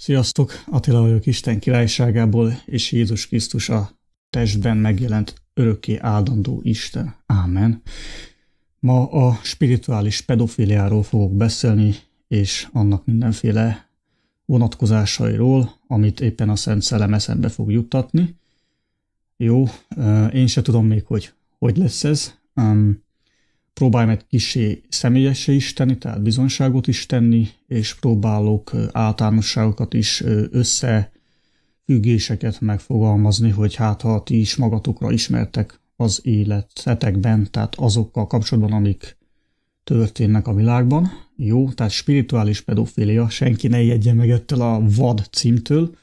Sziasztok! Attila vagyok Isten királyságából, és Jézus Krisztus a testben megjelent örökké áldandó Isten. Ámen. Ma a spirituális pedofiliáról fogok beszélni, és annak mindenféle vonatkozásairól, amit éppen a Szent Szelem eszembe fog juttatni. Jó, én se tudom még, hogy hogy lesz ez próbálj egy kisé személyesé is tenni, tehát bizonságot is tenni, és próbálok általánosságokat is összefüggéseket megfogalmazni, hogy hát ha ti is magatokra ismertek az életetekben, tehát azokkal kapcsolatban, amik történnek a világban. Jó, tehát spirituális pedofília, senki ne ijedje meg ettől a vad címtől.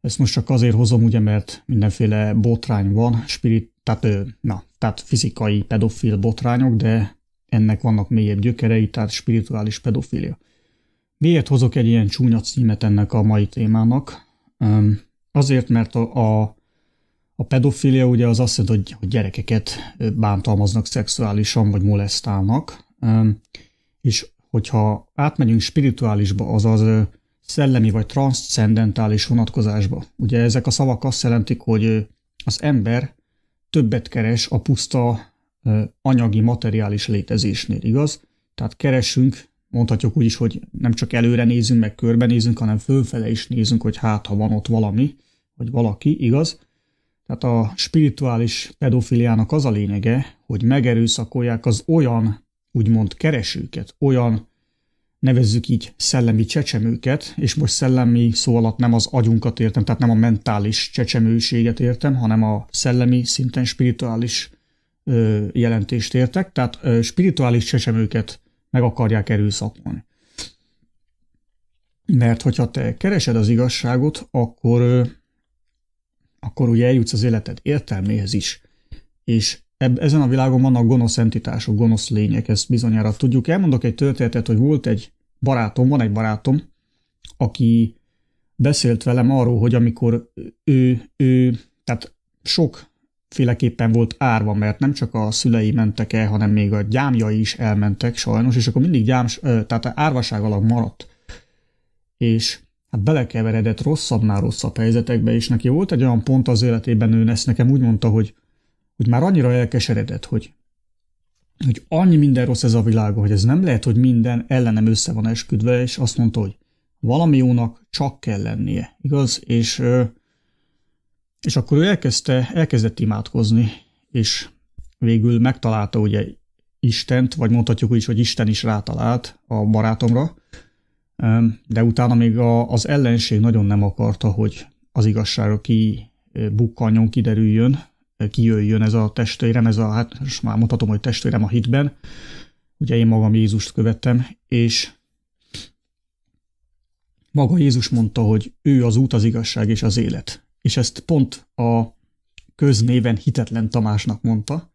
Ezt most csak azért hozom, ugye, mert mindenféle botrány van, spirit, tehát, na, tehát fizikai pedofil botrányok, de ennek vannak mélyebb gyökerei, tehát spirituális pedofilia. Miért hozok egy ilyen csúnya címet ennek a mai témának? Azért, mert a, a, a pedofilia ugye az azt jelenti, hogy gyerekeket bántalmaznak szexuálisan, vagy molesztálnak, és hogyha átmegyünk spirituálisba, azaz szellemi vagy transzcendentális vonatkozásba, ugye ezek a szavak azt jelentik, hogy az ember többet keres a puszta anyagi, materiális létezésnél, igaz? Tehát keresünk, mondhatjuk úgy is, hogy nem csak előre nézünk, meg körbenézünk, hanem fölfele is nézünk, hogy hát, ha van ott valami, vagy valaki, igaz? Tehát a spirituális pedofiliának az a lényege, hogy megerőszakolják az olyan, úgymond keresőket, olyan nevezzük így szellemi csecsemőket, és most szellemi szó alatt nem az agyunkat értem, tehát nem a mentális csecsemőséget értem, hanem a szellemi szinten spirituális ö, jelentést értek, tehát ö, spirituális csecsemőket meg akarják erőszakolni. Mert hogyha te keresed az igazságot, akkor, ö, akkor ugye eljutsz az életed értelméhez is, és eb- ezen a világon vannak gonosz entitások, gonosz lények, ezt bizonyára tudjuk. Elmondok egy történetet, hogy volt egy barátom, van egy barátom, aki beszélt velem arról, hogy amikor ő, ő tehát sokféleképpen volt árva, mert nem csak a szülei mentek el, hanem még a gyámjai is elmentek sajnos, és akkor mindig gyáms, tehát árvaság alatt maradt. És hát belekeveredett rosszabbnál rosszabb helyzetekbe, és neki volt egy olyan pont az életében, ő ezt nekem úgy mondta, hogy hogy már annyira elkeseredett, hogy, hogy annyi minden rossz ez a világ, hogy ez nem lehet, hogy minden ellenem össze van esküdve, és azt mondta, hogy valami jónak csak kell lennie, igaz? És, és akkor ő elkezdte, elkezdett imádkozni, és végül megtalálta ugye Istent, vagy mondhatjuk úgy is, hogy Isten is rátalált a barátomra, de utána még a, az ellenség nagyon nem akarta, hogy az igazsága ki bukkanjon, kiderüljön, kijöjjön ez a testvérem, ez a, hát most már mutatom, hogy testvérem a hitben, ugye én magam Jézust követtem, és maga Jézus mondta, hogy ő az út, az igazság és az élet. És ezt pont a köznéven hitetlen Tamásnak mondta,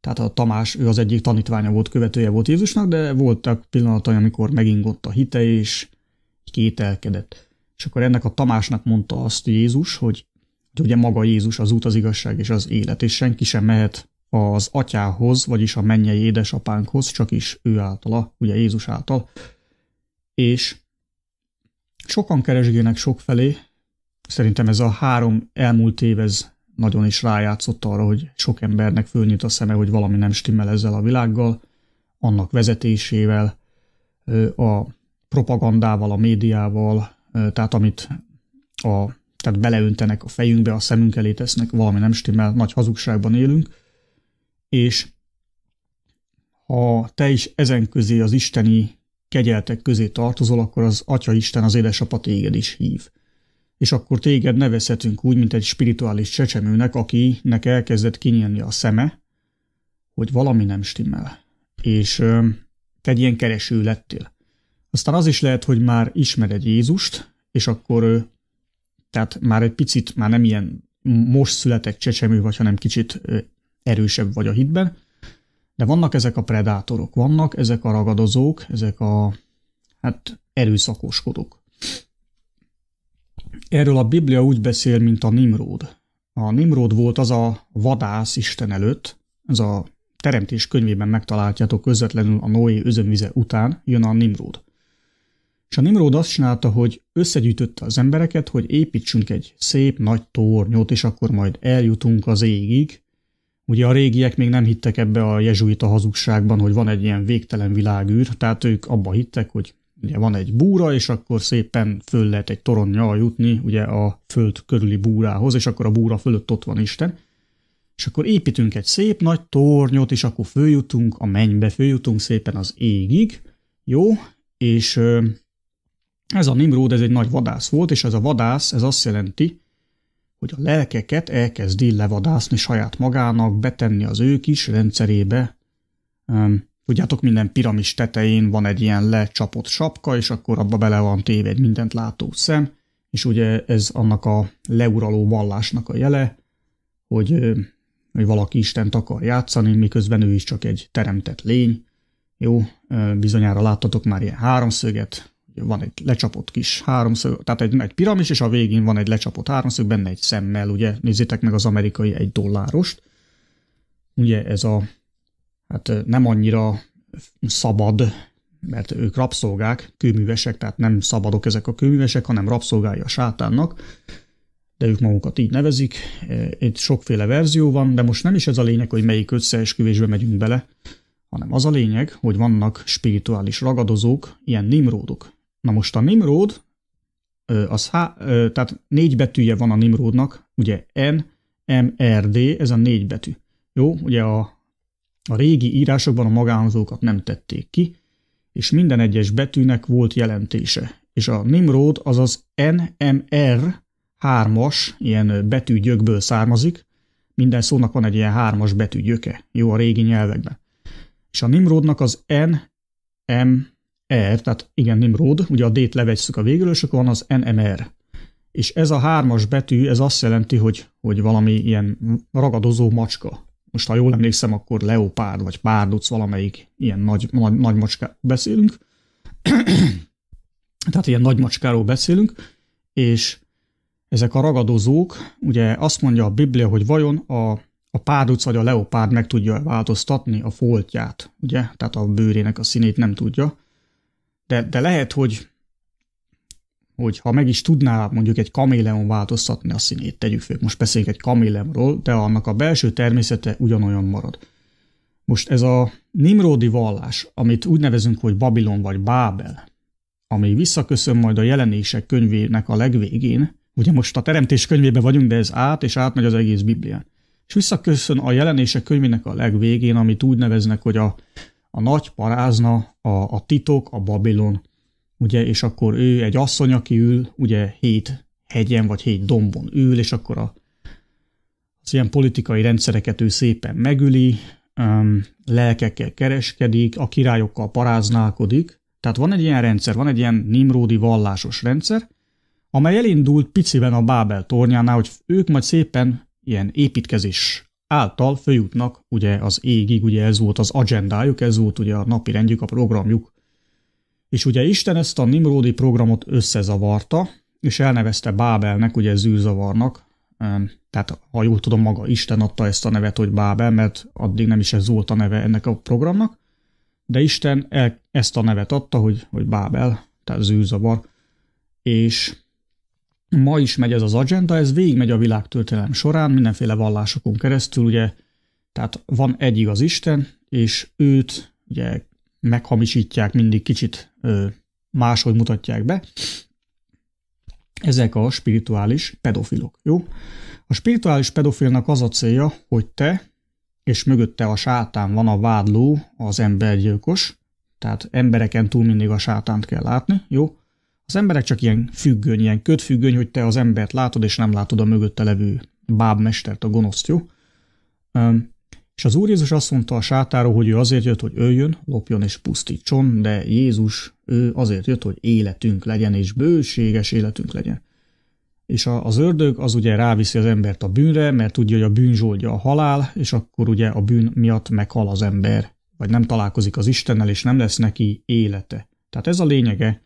tehát a Tamás, ő az egyik tanítványa volt, követője volt Jézusnak, de voltak pillanatai, amikor megingott a hite, és kételkedett. És akkor ennek a Tamásnak mondta azt Jézus, hogy hogy ugye maga Jézus az út, az igazság és az élet, és senki sem mehet az atyához, vagyis a mennyei édesapánkhoz, csak is ő általa, ugye Jézus által. És sokan keresgének sokfelé, szerintem ez a három elmúlt év ez nagyon is rájátszott arra, hogy sok embernek fölnyit a szeme, hogy valami nem stimmel ezzel a világgal, annak vezetésével, a propagandával, a médiával, tehát amit a tehát beleöntenek a fejünkbe, a szemünk elé tesznek, valami nem stimmel, nagy hazugságban élünk, és ha te is ezen közé az isteni kegyeltek közé tartozol, akkor az Atya Isten, az édesapa téged is hív. És akkor téged nevezhetünk úgy, mint egy spirituális csecsemőnek, akinek elkezdett kinyílni a szeme, hogy valami nem stimmel. És ö, te egy ilyen kereső lettél. Aztán az is lehet, hogy már ismered Jézust, és akkor tehát már egy picit, már nem ilyen most születek csecsemő vagy, hanem kicsit erősebb vagy a hitben. De vannak ezek a predátorok, vannak ezek a ragadozók, ezek a hát erőszakoskodók. Erről a Biblia úgy beszél, mint a Nimród. A Nimród volt az a vadász Isten előtt, ez a teremtés könyvében megtaláljátok közvetlenül a Noé özönvize után jön a Nimród. És a Nimrod azt csinálta, hogy összegyűjtötte az embereket, hogy építsünk egy szép nagy tornyot, és akkor majd eljutunk az égig. Ugye a régiek még nem hittek ebbe a jezsuita hazugságban, hogy van egy ilyen végtelen világűr, tehát ők abba hittek, hogy ugye van egy búra, és akkor szépen föl lehet egy toronnyal jutni ugye a föld körüli búrához, és akkor a búra fölött ott van Isten. És akkor építünk egy szép nagy tornyot, és akkor följutunk a mennybe, följutunk szépen az égig, jó? És ez a Nimród, ez egy nagy vadász volt, és ez a vadász, ez azt jelenti, hogy a lelkeket elkezdi levadászni saját magának, betenni az ő kis rendszerébe. tudjátok, minden piramis tetején van egy ilyen lecsapott sapka, és akkor abba bele van téve egy mindent látó szem, és ugye ez annak a leuraló vallásnak a jele, hogy, hogy valaki Istent akar játszani, miközben ő is csak egy teremtett lény. Jó, bizonyára láttatok már ilyen háromszöget, van egy lecsapott kis háromszög, tehát egy, egy piramis, és a végén van egy lecsapott háromszög, benne egy szemmel, ugye, nézzétek meg az amerikai egy dollárost. Ugye ez a, hát nem annyira szabad, mert ők rabszolgák, kőművesek, tehát nem szabadok ezek a kőművesek, hanem rabszolgái a sátánnak, de ők magukat így nevezik. Itt sokféle verzió van, de most nem is ez a lényeg, hogy melyik összeesküvésbe megyünk bele, hanem az a lényeg, hogy vannak spirituális ragadozók, ilyen nimródok, Na most a Nimrod, az há, tehát négy betűje van a Nimrodnak, ugye N, M, R, D, ez a négy betű. Jó, ugye a, a régi írásokban a magánzókat nem tették ki, és minden egyes betűnek volt jelentése. És a Nimrod az az M, R, hármas, ilyen betűgyökből származik, minden szónak van egy ilyen hármas betűgyöke, jó a régi nyelvekben. És a Nimrodnak az N, M, R, tehát igen, Nimrod, ugye a D-t levegyszük a végül, és akkor van az NMR. És ez a hármas betű, ez azt jelenti, hogy, hogy valami ilyen ragadozó macska. Most ha jól emlékszem, akkor leopárd vagy párduc, valamelyik ilyen nagy, nagy, nagy macska beszélünk. tehát ilyen nagy macskáról beszélünk, és ezek a ragadozók, ugye azt mondja a Biblia, hogy vajon a, a párduc vagy a leopárd meg tudja változtatni a foltját, ugye? Tehát a bőrének a színét nem tudja de, de lehet, hogy, hogy ha meg is tudná mondjuk egy kaméleon változtatni a színét, tegyük fel, most beszéljük egy kaméleonról, de annak a belső természete ugyanolyan marad. Most ez a Nimrodi vallás, amit úgy nevezünk, hogy Babilon vagy Bábel, ami visszaköszön majd a jelenések könyvének a legvégén, ugye most a teremtés könyvében vagyunk, de ez át és átmegy az egész Biblián. És visszaköszön a jelenések könyvének a legvégén, amit úgy neveznek, hogy a a nagy parázna, a, a titok, a Babilon, ugye, és akkor ő egy asszony, aki ül, ugye hét hegyen vagy hét dombon ül, és akkor a, az ilyen politikai rendszereket ő szépen megüli, um, lelkekkel kereskedik, a királyokkal paráználkodik, tehát van egy ilyen rendszer, van egy ilyen nimródi vallásos rendszer, amely elindult piciben a Bábel tornyánál, hogy ők majd szépen ilyen építkezés által följutnak ugye az égig, ugye ez volt az agendájuk, ez volt ugye a napi rendjük, a programjuk. És ugye Isten ezt a Nimrodi programot összezavarta, és elnevezte Bábelnek, ugye zűrzavarnak, tehát ha jól tudom, maga Isten adta ezt a nevet, hogy Bábel, mert addig nem is ez volt a neve ennek a programnak, de Isten el, ezt a nevet adta, hogy, hogy Bábel, tehát zűrzavar, és ma is megy ez az agenda, ez végigmegy a világtörténelem során, mindenféle vallásokon keresztül, ugye, tehát van egy igaz Isten, és őt ugye meghamisítják, mindig kicsit ö, máshogy mutatják be. Ezek a spirituális pedofilok, jó? A spirituális pedofilnak az a célja, hogy te, és mögötte a sátán van a vádló, az embergyilkos, tehát embereken túl mindig a sátánt kell látni, jó? Az emberek csak ilyen függöny, ilyen kötfüggöny, hogy te az embert látod, és nem látod a mögötte levő bábmestert, a gonoszt, jó? És az Úr Jézus azt mondta a sátáró, hogy ő azért jött, hogy öljön, lopjon és pusztítson, de Jézus, ő azért jött, hogy életünk legyen, és bőséges életünk legyen. És az ördög az ugye ráviszi az embert a bűnre, mert tudja, hogy a bűn zsoldja a halál, és akkor ugye a bűn miatt meghal az ember, vagy nem találkozik az Istennel, és nem lesz neki élete. Tehát ez a lényege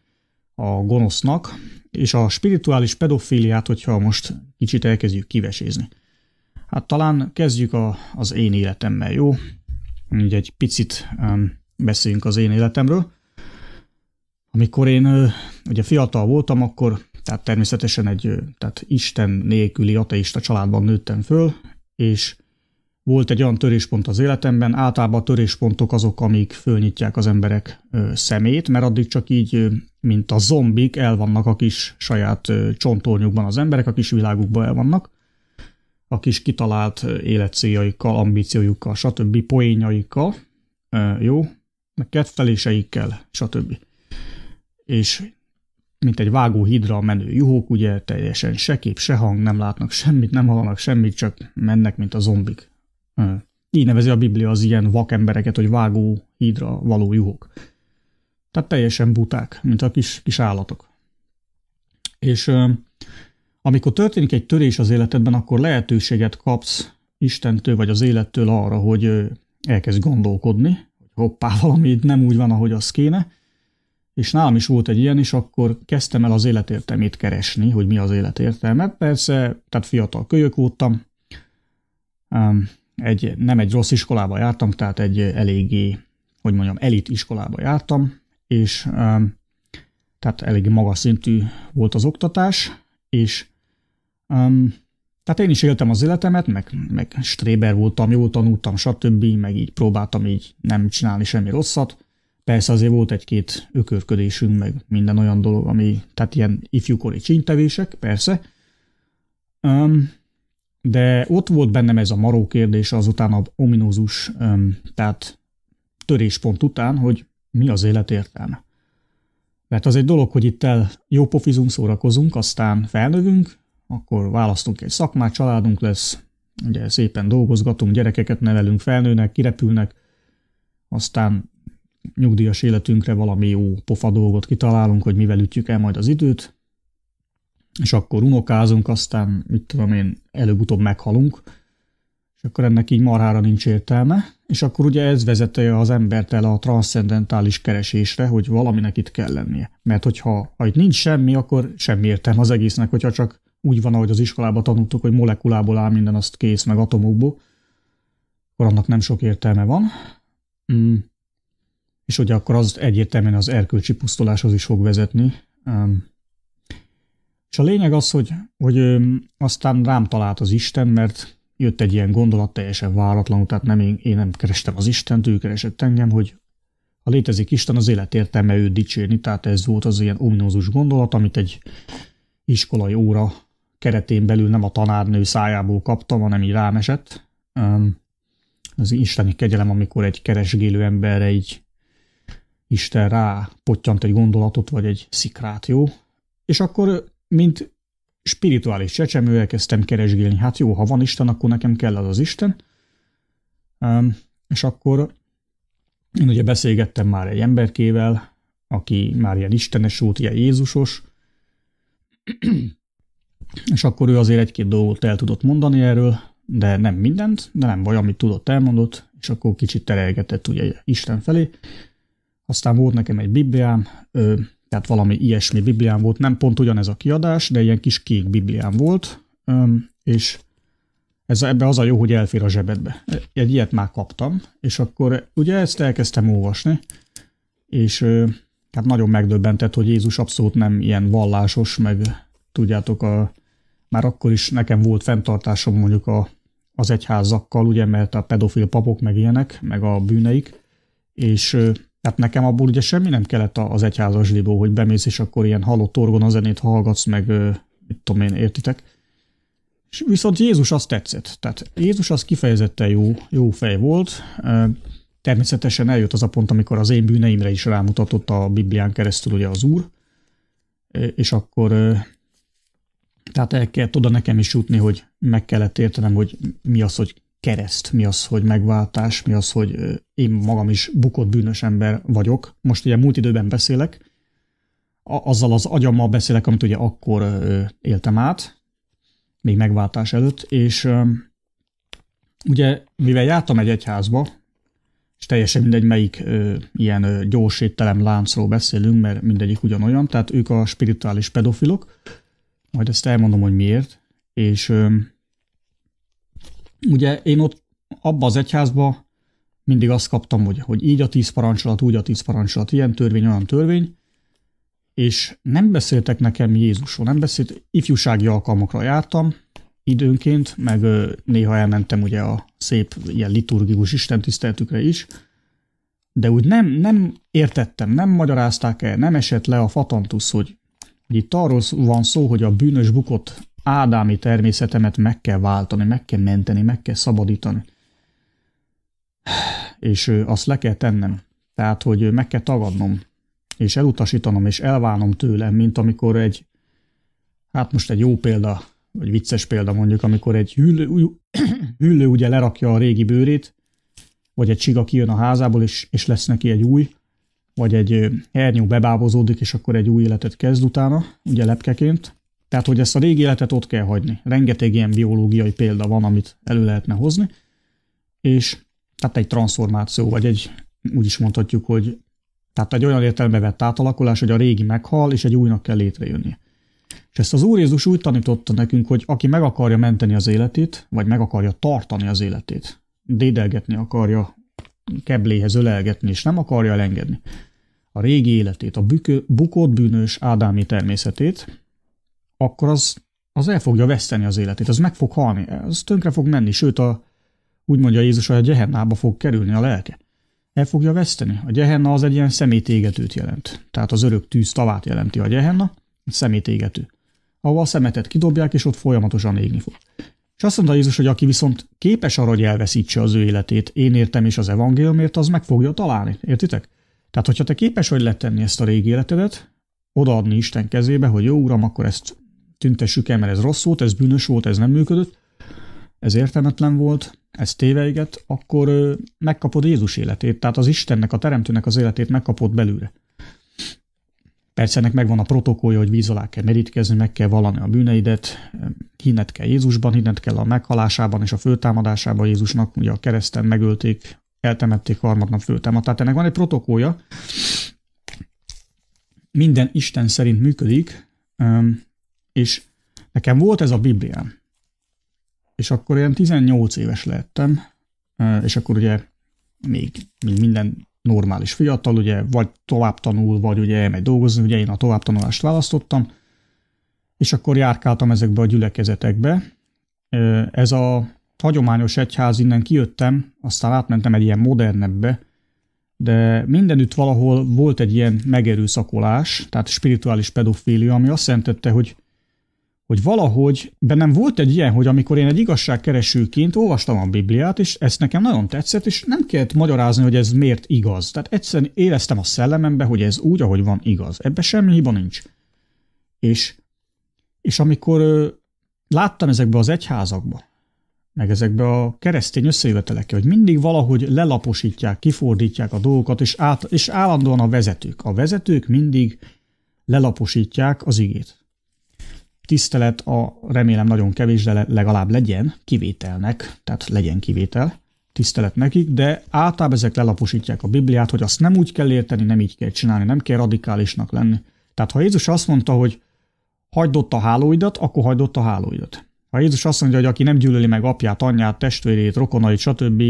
a gonosznak, és a spirituális pedofiliát, hogyha most kicsit elkezdjük kivesézni. Hát talán kezdjük a, az én életemmel, jó? Ugye egy picit um, beszéljünk az én életemről. Amikor én uh, ugye fiatal voltam, akkor tehát természetesen egy tehát Isten nélküli ateista családban nőttem föl, és volt egy olyan töréspont az életemben, általában a töréspontok azok, amik fölnyitják az emberek szemét, mert addig csak így, mint a zombik, el vannak a kis saját csontornyukban az emberek, a kis világukban el vannak, a kis kitalált életcéljaikkal, ambíciójukkal, stb. poénjaikkal, jó, ketteléseikkel, stb. És mint egy vágó hidra a menő juhók, ugye teljesen se kép, se hang, nem látnak semmit, nem hallanak semmit, csak mennek, mint a zombik. Hmm. Így nevezi a Biblia az ilyen vak embereket, hogy vágó hídra való juhok. Tehát teljesen buták, mint a kis, kis állatok. És amikor történik egy törés az életedben, akkor lehetőséget kapsz Istentől vagy az élettől arra, hogy elkezd gondolkodni, hogy hoppá, valami itt nem úgy van, ahogy az kéne, és nálam is volt egy ilyen, és akkor kezdtem el az életértelmét keresni, hogy mi az életértelme. Persze, tehát fiatal kölyök voltam, egy, nem egy rossz iskolába jártam, tehát egy eléggé, hogy mondjam, elit iskolába jártam, és um, tehát elég magas szintű volt az oktatás, és um, tehát én is éltem az életemet, meg, meg stréber voltam, jól tanultam, stb., meg így próbáltam így nem csinálni semmi rosszat. Persze azért volt egy-két ökörködésünk, meg minden olyan dolog, ami, tehát ilyen ifjúkori csintevések, persze. Um, de ott volt bennem ez a maró kérdés azután a ominózus, tehát töréspont után, hogy mi az élet értelme. Mert az egy dolog, hogy itt el pofizunk, szórakozunk, aztán felnövünk, akkor választunk egy szakmát, családunk lesz, ugye szépen dolgozgatunk, gyerekeket nevelünk, felnőnek, kirepülnek, aztán nyugdíjas életünkre valami jó pofa dolgot kitalálunk, hogy mivel ütjük el majd az időt, és akkor unokázunk, aztán mit tudom én, előbb-utóbb meghalunk, és akkor ennek így marhára nincs értelme, és akkor ugye ez vezette az embert el a transzcendentális keresésre, hogy valaminek itt kell lennie. Mert hogyha ha itt nincs semmi, akkor semmi értelme az egésznek, hogyha csak úgy van, ahogy az iskolában tanultuk, hogy molekulából áll minden, azt kész, meg atomokból, akkor annak nem sok értelme van. Mm. És ugye akkor az egyértelműen az erkölcsi pusztuláshoz is fog vezetni, mm. És a lényeg az, hogy, hogy aztán rám talált az Isten, mert jött egy ilyen gondolat teljesen váratlanul, tehát nem én, én nem kerestem az Istent, ő keresett engem, hogy ha létezik Isten, az élet értelme őt dicsérni, tehát ez volt az ilyen ominózus gondolat, amit egy iskolai óra keretén belül nem a tanárnő szájából kaptam, hanem így rám esett. Az isteni kegyelem, amikor egy keresgélő emberre így Isten rá pottyant egy gondolatot, vagy egy szikrát, jó? És akkor mint spirituális csecsemő elkezdtem keresgélni. Hát jó, ha van Isten, akkor nekem kell az az Isten. és akkor én ugye beszélgettem már egy emberkével, aki már ilyen istenes volt, ilyen Jézusos, és akkor ő azért egy-két dolgot el tudott mondani erről, de nem mindent, de nem baj, amit tudott, elmondott, és akkor kicsit terelgetett ugye Isten felé. Aztán volt nekem egy Bibliám, tehát valami ilyesmi Biblián volt, nem pont ugyanez a kiadás, de ilyen kis kék Biblián volt, és ez, ebbe az a jó, hogy elfér a zsebedbe. Egy ilyet már kaptam, és akkor ugye ezt elkezdtem olvasni, és hát nagyon megdöbbentett, hogy Jézus abszolút nem ilyen vallásos, meg tudjátok, a, már akkor is nekem volt fenntartásom mondjuk a, az egyházakkal, ugye, mert a pedofil papok meg ilyenek, meg a bűneik, és tehát nekem abból ugye semmi nem kellett az egyházas libó, hogy bemész, és akkor ilyen halott orgona zenét hallgatsz, meg mit tudom én, értitek? És viszont Jézus azt tetszett. Tehát Jézus az kifejezetten jó, jó fej volt. Természetesen eljött az a pont, amikor az én bűneimre is rámutatott a Biblián keresztül ugye az Úr, és akkor tehát el kellett oda nekem is jutni, hogy meg kellett értenem, hogy mi az, hogy kereszt, mi az, hogy megváltás, mi az, hogy én magam is bukott bűnös ember vagyok. Most ugye múlt időben beszélek, azzal az agyammal beszélek, amit ugye akkor éltem át, még megváltás előtt, és ugye mivel jártam egy egyházba, és teljesen mindegy, melyik ö, ilyen ö, gyors ételem láncról beszélünk, mert mindegyik ugyanolyan, tehát ők a spirituális pedofilok, majd ezt elmondom, hogy miért, és ö, Ugye én ott abba az egyházba mindig azt kaptam, hogy, hogy így a tíz parancsolat, úgy a tíz parancsolat, ilyen törvény, olyan törvény, és nem beszéltek nekem Jézusról, nem beszélt, ifjúsági alkalmakra jártam időnként, meg néha elmentem ugye a szép ilyen liturgikus istentiszteltükre is, de úgy nem, nem értettem, nem magyarázták el, nem esett le a fatantusz, hogy, hogy itt arról van szó, hogy a bűnös bukott ádámi természetemet meg kell váltani, meg kell menteni, meg kell szabadítani. És azt le kell tennem. Tehát, hogy meg kell tagadnom, és elutasítanom, és elválnom tőlem, mint amikor egy, hát most egy jó példa, vagy vicces példa mondjuk, amikor egy hüllő, hüllő ugye lerakja a régi bőrét, vagy egy csiga kijön a házából, és, és lesz neki egy új, vagy egy hernyó bebábozódik, és akkor egy új életet kezd utána, ugye lepkeként. Tehát, hogy ezt a régi életet ott kell hagyni. Rengeteg ilyen biológiai példa van, amit elő lehetne hozni, és tehát egy transformáció, vagy egy, úgy is mondhatjuk, hogy tehát egy olyan értelme vett átalakulás, hogy a régi meghal, és egy újnak kell létrejönnie. És ezt az Úr Jézus úgy tanította nekünk, hogy aki meg akarja menteni az életét, vagy meg akarja tartani az életét, dédelgetni akarja, kebléhez ölelgetni, és nem akarja elengedni a régi életét, a bukott bűnös Ádámi természetét, akkor az, az el fogja veszteni az életét, az meg fog halni, az tönkre fog menni, sőt, a, úgy mondja Jézus, hogy a gyehennába fog kerülni a lelke. El fogja veszteni. A gyehenna az egy ilyen szemétégetőt jelent. Tehát az örök tűz tavát jelenti a gyehenna, szemétégető. Ahova a szemetet kidobják, és ott folyamatosan égni fog. És azt mondta Jézus, hogy aki viszont képes arra, hogy elveszítse az ő életét, én értem és az evangéliumért, az meg fogja találni. Értitek? Tehát, hogyha te képes vagy letenni ezt a régi életedet, odaadni Isten kezébe, hogy jó uram, akkor ezt tüntessük el, mert ez rossz volt, ez bűnös volt, ez nem működött, ez értelmetlen volt, ez téveiget, akkor megkapod Jézus életét, tehát az Istennek, a Teremtőnek az életét megkapod belőle. Persze ennek megvan a protokollja, hogy víz alá kell merítkezni, meg kell valani a bűneidet, hinned kell Jézusban, hinned kell a meghalásában és a föltámadásában Jézusnak, ugye a kereszten megölték, eltemették harmadnap föltámadt. Tehát ennek van egy protokollja, minden Isten szerint működik, és nekem volt ez a Bibliám. És akkor én 18 éves lettem, és akkor ugye még, még minden normális fiatal, ugye vagy tovább tanul, vagy ugye elmegy dolgozni, ugye én a továbbtanulást választottam, és akkor járkáltam ezekbe a gyülekezetekbe. Ez a hagyományos egyház, innen kijöttem, aztán átmentem egy ilyen modernebbe, de mindenütt valahol volt egy ilyen megerőszakolás, tehát spirituális pedofília, ami azt jelentette, hogy hogy valahogy bennem volt egy ilyen, hogy amikor én egy igazságkeresőként olvastam a Bibliát, és ezt nekem nagyon tetszett, és nem kellett magyarázni, hogy ez miért igaz. Tehát egyszerűen éreztem a szellemembe, hogy ez úgy, ahogy van igaz. Ebben semmi hiba nincs. És, és amikor ö, láttam ezekbe az egyházakba, meg ezekbe a keresztény összejövetelekkel, hogy mindig valahogy lelaposítják, kifordítják a dolgokat, és, át, és állandóan a vezetők. A vezetők mindig lelaposítják az igét tisztelet a remélem nagyon kevés, de legalább legyen kivételnek, tehát legyen kivétel, tisztelet nekik, de általában ezek lelaposítják a Bibliát, hogy azt nem úgy kell érteni, nem így kell csinálni, nem kell radikálisnak lenni. Tehát ha Jézus azt mondta, hogy hagyd ott a hálóidat, akkor hagyd ott a hálóidat. Ha Jézus azt mondja, hogy aki nem gyűlöli meg apját, anyját, testvérét, rokonait, stb.,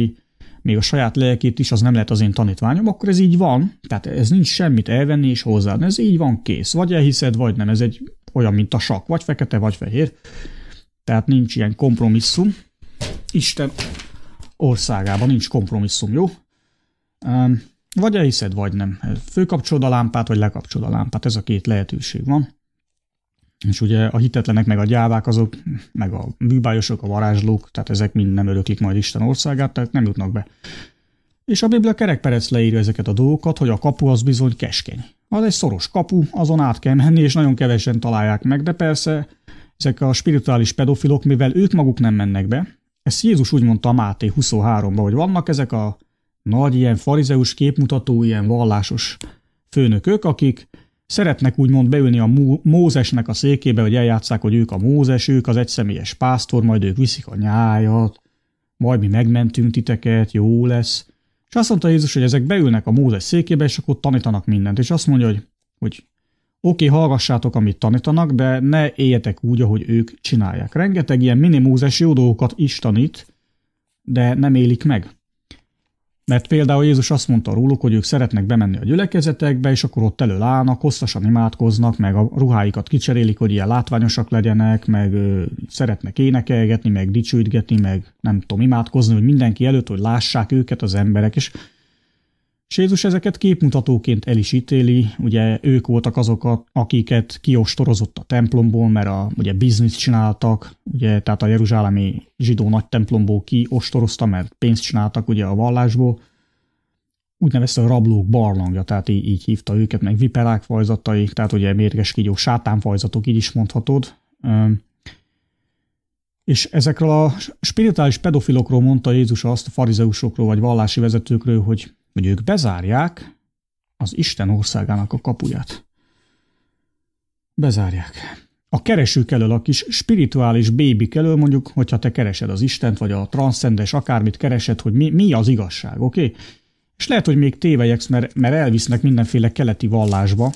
még a saját lelkét is, az nem lehet az én tanítványom, akkor ez így van. Tehát ez nincs semmit elvenni és hozzáadni. Ez így van, kész. Vagy elhiszed, vagy nem. Ez egy olyan, mint a sak, vagy fekete, vagy fehér. Tehát nincs ilyen kompromisszum. Isten országában nincs kompromisszum, jó? Um, vagy elhiszed, vagy nem. Főkapcsolod a lámpát, vagy lekapcsolod a lámpát. Ez a két lehetőség van. És ugye a hitetlenek, meg a gyávák azok, meg a bűbájosok, a varázslók, tehát ezek mind nem öröklik majd Isten országát, tehát nem jutnak be. És a Biblia kerekperec leírja ezeket a dolgokat, hogy a kapu az bizony keskeny. Az egy szoros kapu, azon át kell menni, és nagyon kevesen találják meg, de persze ezek a spirituális pedofilok, mivel ők maguk nem mennek be, ezt Jézus úgy mondta Máté 23-ban, hogy vannak ezek a nagy ilyen farizeus képmutató, ilyen vallásos főnökök, akik szeretnek úgymond beülni a Mózesnek a székébe, hogy eljátszák, hogy ők a Mózes, ők az egyszemélyes pásztor, majd ők viszik a nyájat, majd mi megmentünk titeket, jó lesz. És azt mondta Jézus, hogy ezek beülnek a Mózes székébe, és akkor tanítanak mindent. És azt mondja, hogy, hogy oké, okay, hallgassátok, amit tanítanak, de ne éljetek úgy, ahogy ők csinálják. Rengeteg ilyen mini Mózes jó dolgokat is tanít, de nem élik meg. Mert például Jézus azt mondta róluk, hogy ők szeretnek bemenni a gyülekezetekbe, és akkor ott állnak, hosszasan imádkoznak, meg a ruháikat kicserélik, hogy ilyen látványosak legyenek, meg ö, szeretnek énekelgetni, meg dicsőítgetni, meg nem tudom, imádkozni, hogy mindenki előtt, hogy lássák őket az emberek, és és Jézus ezeket képmutatóként el is ítéli, ugye ők voltak azok, akiket kiostorozott a templomból, mert a, ugye bizniszt csináltak, ugye, tehát a jeruzsálemi zsidó nagy templomból kiostorozta, mert pénzt csináltak ugye a vallásból, úgy nevezte a rablók barlangja, tehát így, így hívta őket, meg viperák fajzatai, tehát ugye mérges kígyó, sátánfajzatok, így is mondhatod. És ezekről a spirituális pedofilokról mondta Jézus azt a farizeusokról, vagy vallási vezetőkről, hogy hogy ők bezárják az Isten országának a kapuját. Bezárják. A keresők elől, a kis spirituális bébik elől mondjuk, hogyha te keresed az Istent, vagy a transzcendes akármit keresed, hogy mi, mi az igazság, oké? Okay? És lehet, hogy még tévejeksz, mert, mert elvisznek mindenféle keleti vallásba.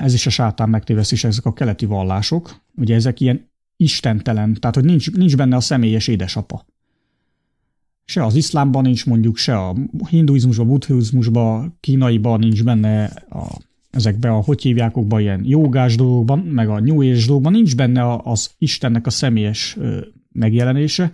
Ez is a sátán megtévesztés, ezek a keleti vallások. Ugye ezek ilyen istentelen, tehát hogy nincs, nincs benne a személyes édesapa se az iszlámban nincs mondjuk, se a hinduizmusban, buddhizmusban, kínaiban nincs benne a, ezekbe a, hogy hívjákokban, ilyen jogás dolgokban, meg a New Age dolgokban, nincs benne az Istennek a személyes megjelenése,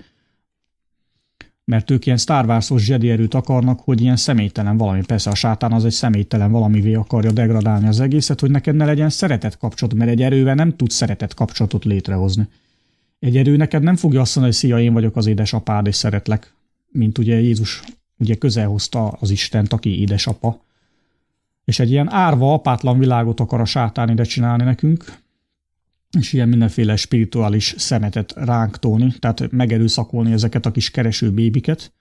mert ők ilyen Star Wars-os erőt akarnak, hogy ilyen személytelen valami. Persze a sátán az egy személytelen valamivé akarja degradálni az egészet, hogy neked ne legyen szeretet kapcsolat, mert egy erővel nem tud szeretet kapcsolatot létrehozni. Egy erő neked nem fogja azt mondani, hogy szia, én vagyok az édesapád, és szeretlek mint ugye Jézus ugye közelhozta az Istent, aki édesapa, és egy ilyen árva, apátlan világot akar a sátán ide csinálni nekünk, és ilyen mindenféle spirituális szemetet ránk tóni, tehát megerőszakolni ezeket a kis kereső bébiket.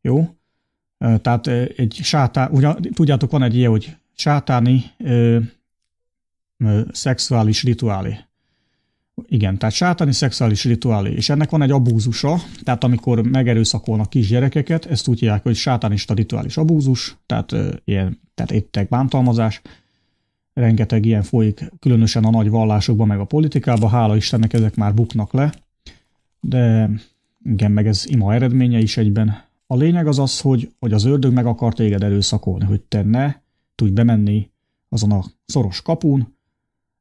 Jó? Tehát egy sátán, ugyan, tudjátok, van egy ilyen, hogy sátáni ö, ö, szexuális rituálé. Igen, tehát sátani szexuális rituálé. És ennek van egy abúzusa, tehát amikor megerőszakolnak kisgyerekeket, ezt úgy hívják, hogy sátánista rituális abúzus, tehát ö, ilyen, tehát éttek bántalmazás. Rengeteg ilyen folyik, különösen a nagy vallásokban, meg a politikában, hála Istennek ezek már buknak le. De igen, meg ez ima eredménye is egyben. A lényeg az az, hogy, hogy az ördög meg akar téged erőszakolni, hogy te ne tudj bemenni azon a szoros kapun,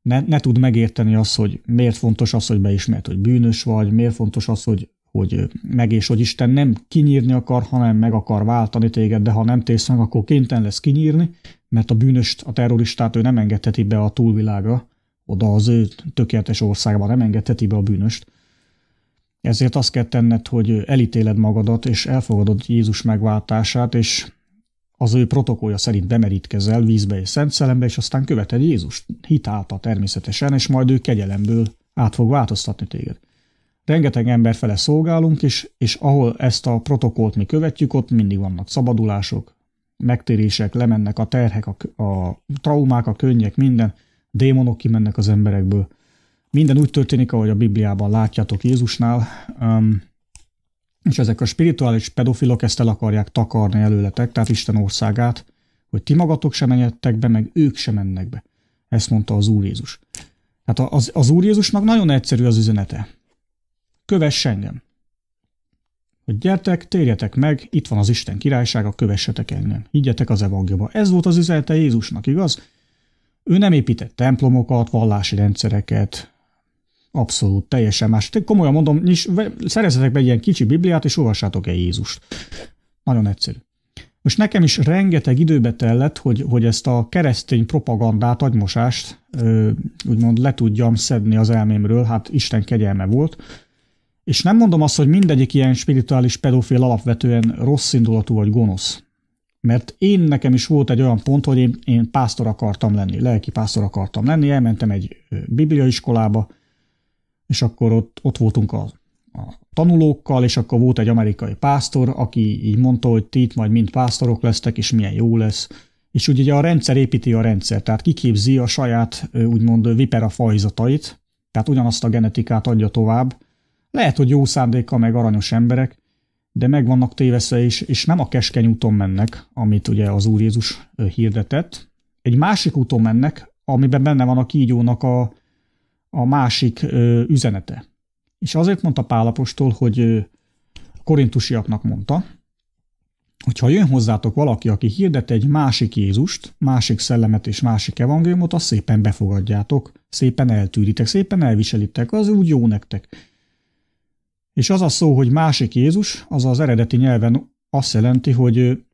ne, ne tud megérteni azt, hogy miért fontos az, hogy beismert, hogy bűnös vagy, miért fontos az, hogy, hogy meg és hogy Isten nem kinyírni akar, hanem meg akar váltani téged, de ha nem tész meg, akkor kénten lesz kinyírni, mert a bűnöst, a terroristát ő nem engedheti be a túlvilágra, oda az ő tökéletes országban nem engedheti be a bűnöst. Ezért azt kell tenned, hogy elítéled magadat, és elfogadod Jézus megváltását, és az ő protokollja szerint bemerítkezel vízbe és szent szellembe, és aztán követed Jézust, hitáltal természetesen, és majd ő kegyelemből át fog változtatni téged. Rengeteg ember fele szolgálunk, és, és ahol ezt a protokollt mi követjük, ott mindig vannak szabadulások, megtérések, lemennek a terhek, a, a traumák, a könnyek, minden, démonok kimennek az emberekből. Minden úgy történik, ahogy a Bibliában látjátok Jézusnál. Um, és ezek a spirituális pedofilok ezt el akarják takarni előletek, tehát Isten országát, hogy ti magatok sem menjetek be, meg ők sem mennek be. Ezt mondta az Úr Jézus. Hát az, az Úr Jézusnak nagyon egyszerű az üzenete. Kövess engem. Hogy gyertek, térjetek meg, itt van az Isten királysága, kövessetek engem. Higgyetek az evangéliumba. Ez volt az üzenete Jézusnak, igaz? Ő nem épített templomokat, vallási rendszereket, Abszolút, teljesen más. Te komolyan mondom, nyis, szerezzetek be egy ilyen kicsi Bibliát, és olvassátok el Jézust. Nagyon egyszerű. Most nekem is rengeteg időbe tellett, hogy, hogy ezt a keresztény propagandát, agymosást ö, úgymond le tudjam szedni az elmémről, hát Isten kegyelme volt. És nem mondom azt, hogy mindegyik ilyen spirituális pedofil alapvetően rossz indulatú vagy gonosz. Mert én nekem is volt egy olyan pont, hogy én, én pásztor akartam lenni, lelki pásztor akartam lenni, elmentem egy bibliaiskolába, és akkor ott, ott voltunk a, a tanulókkal, és akkor volt egy amerikai pásztor, aki így mondta, hogy ti itt majd mind pásztorok lesztek, és milyen jó lesz. És úgy ugye a rendszer építi a rendszer, tehát kiképzi a saját úgymond vipera fajzatait, tehát ugyanazt a genetikát adja tovább. Lehet, hogy jó szándéka meg aranyos emberek, de meg vannak téveszve is, és nem a keskeny úton mennek, amit ugye az Úr Jézus hirdetett. Egy másik úton mennek, amiben benne van a kígyónak a, a másik ö, üzenete. És azért mondta Pálapostól, hogy ö, a korintusiaknak mondta, hogy ha jön hozzátok valaki, aki hirdet egy másik Jézust, másik szellemet és másik evangéliumot, azt szépen befogadjátok, szépen eltűritek, szépen elviselitek, az úgy jó nektek. És az a szó, hogy másik Jézus, az az eredeti nyelven azt jelenti, hogy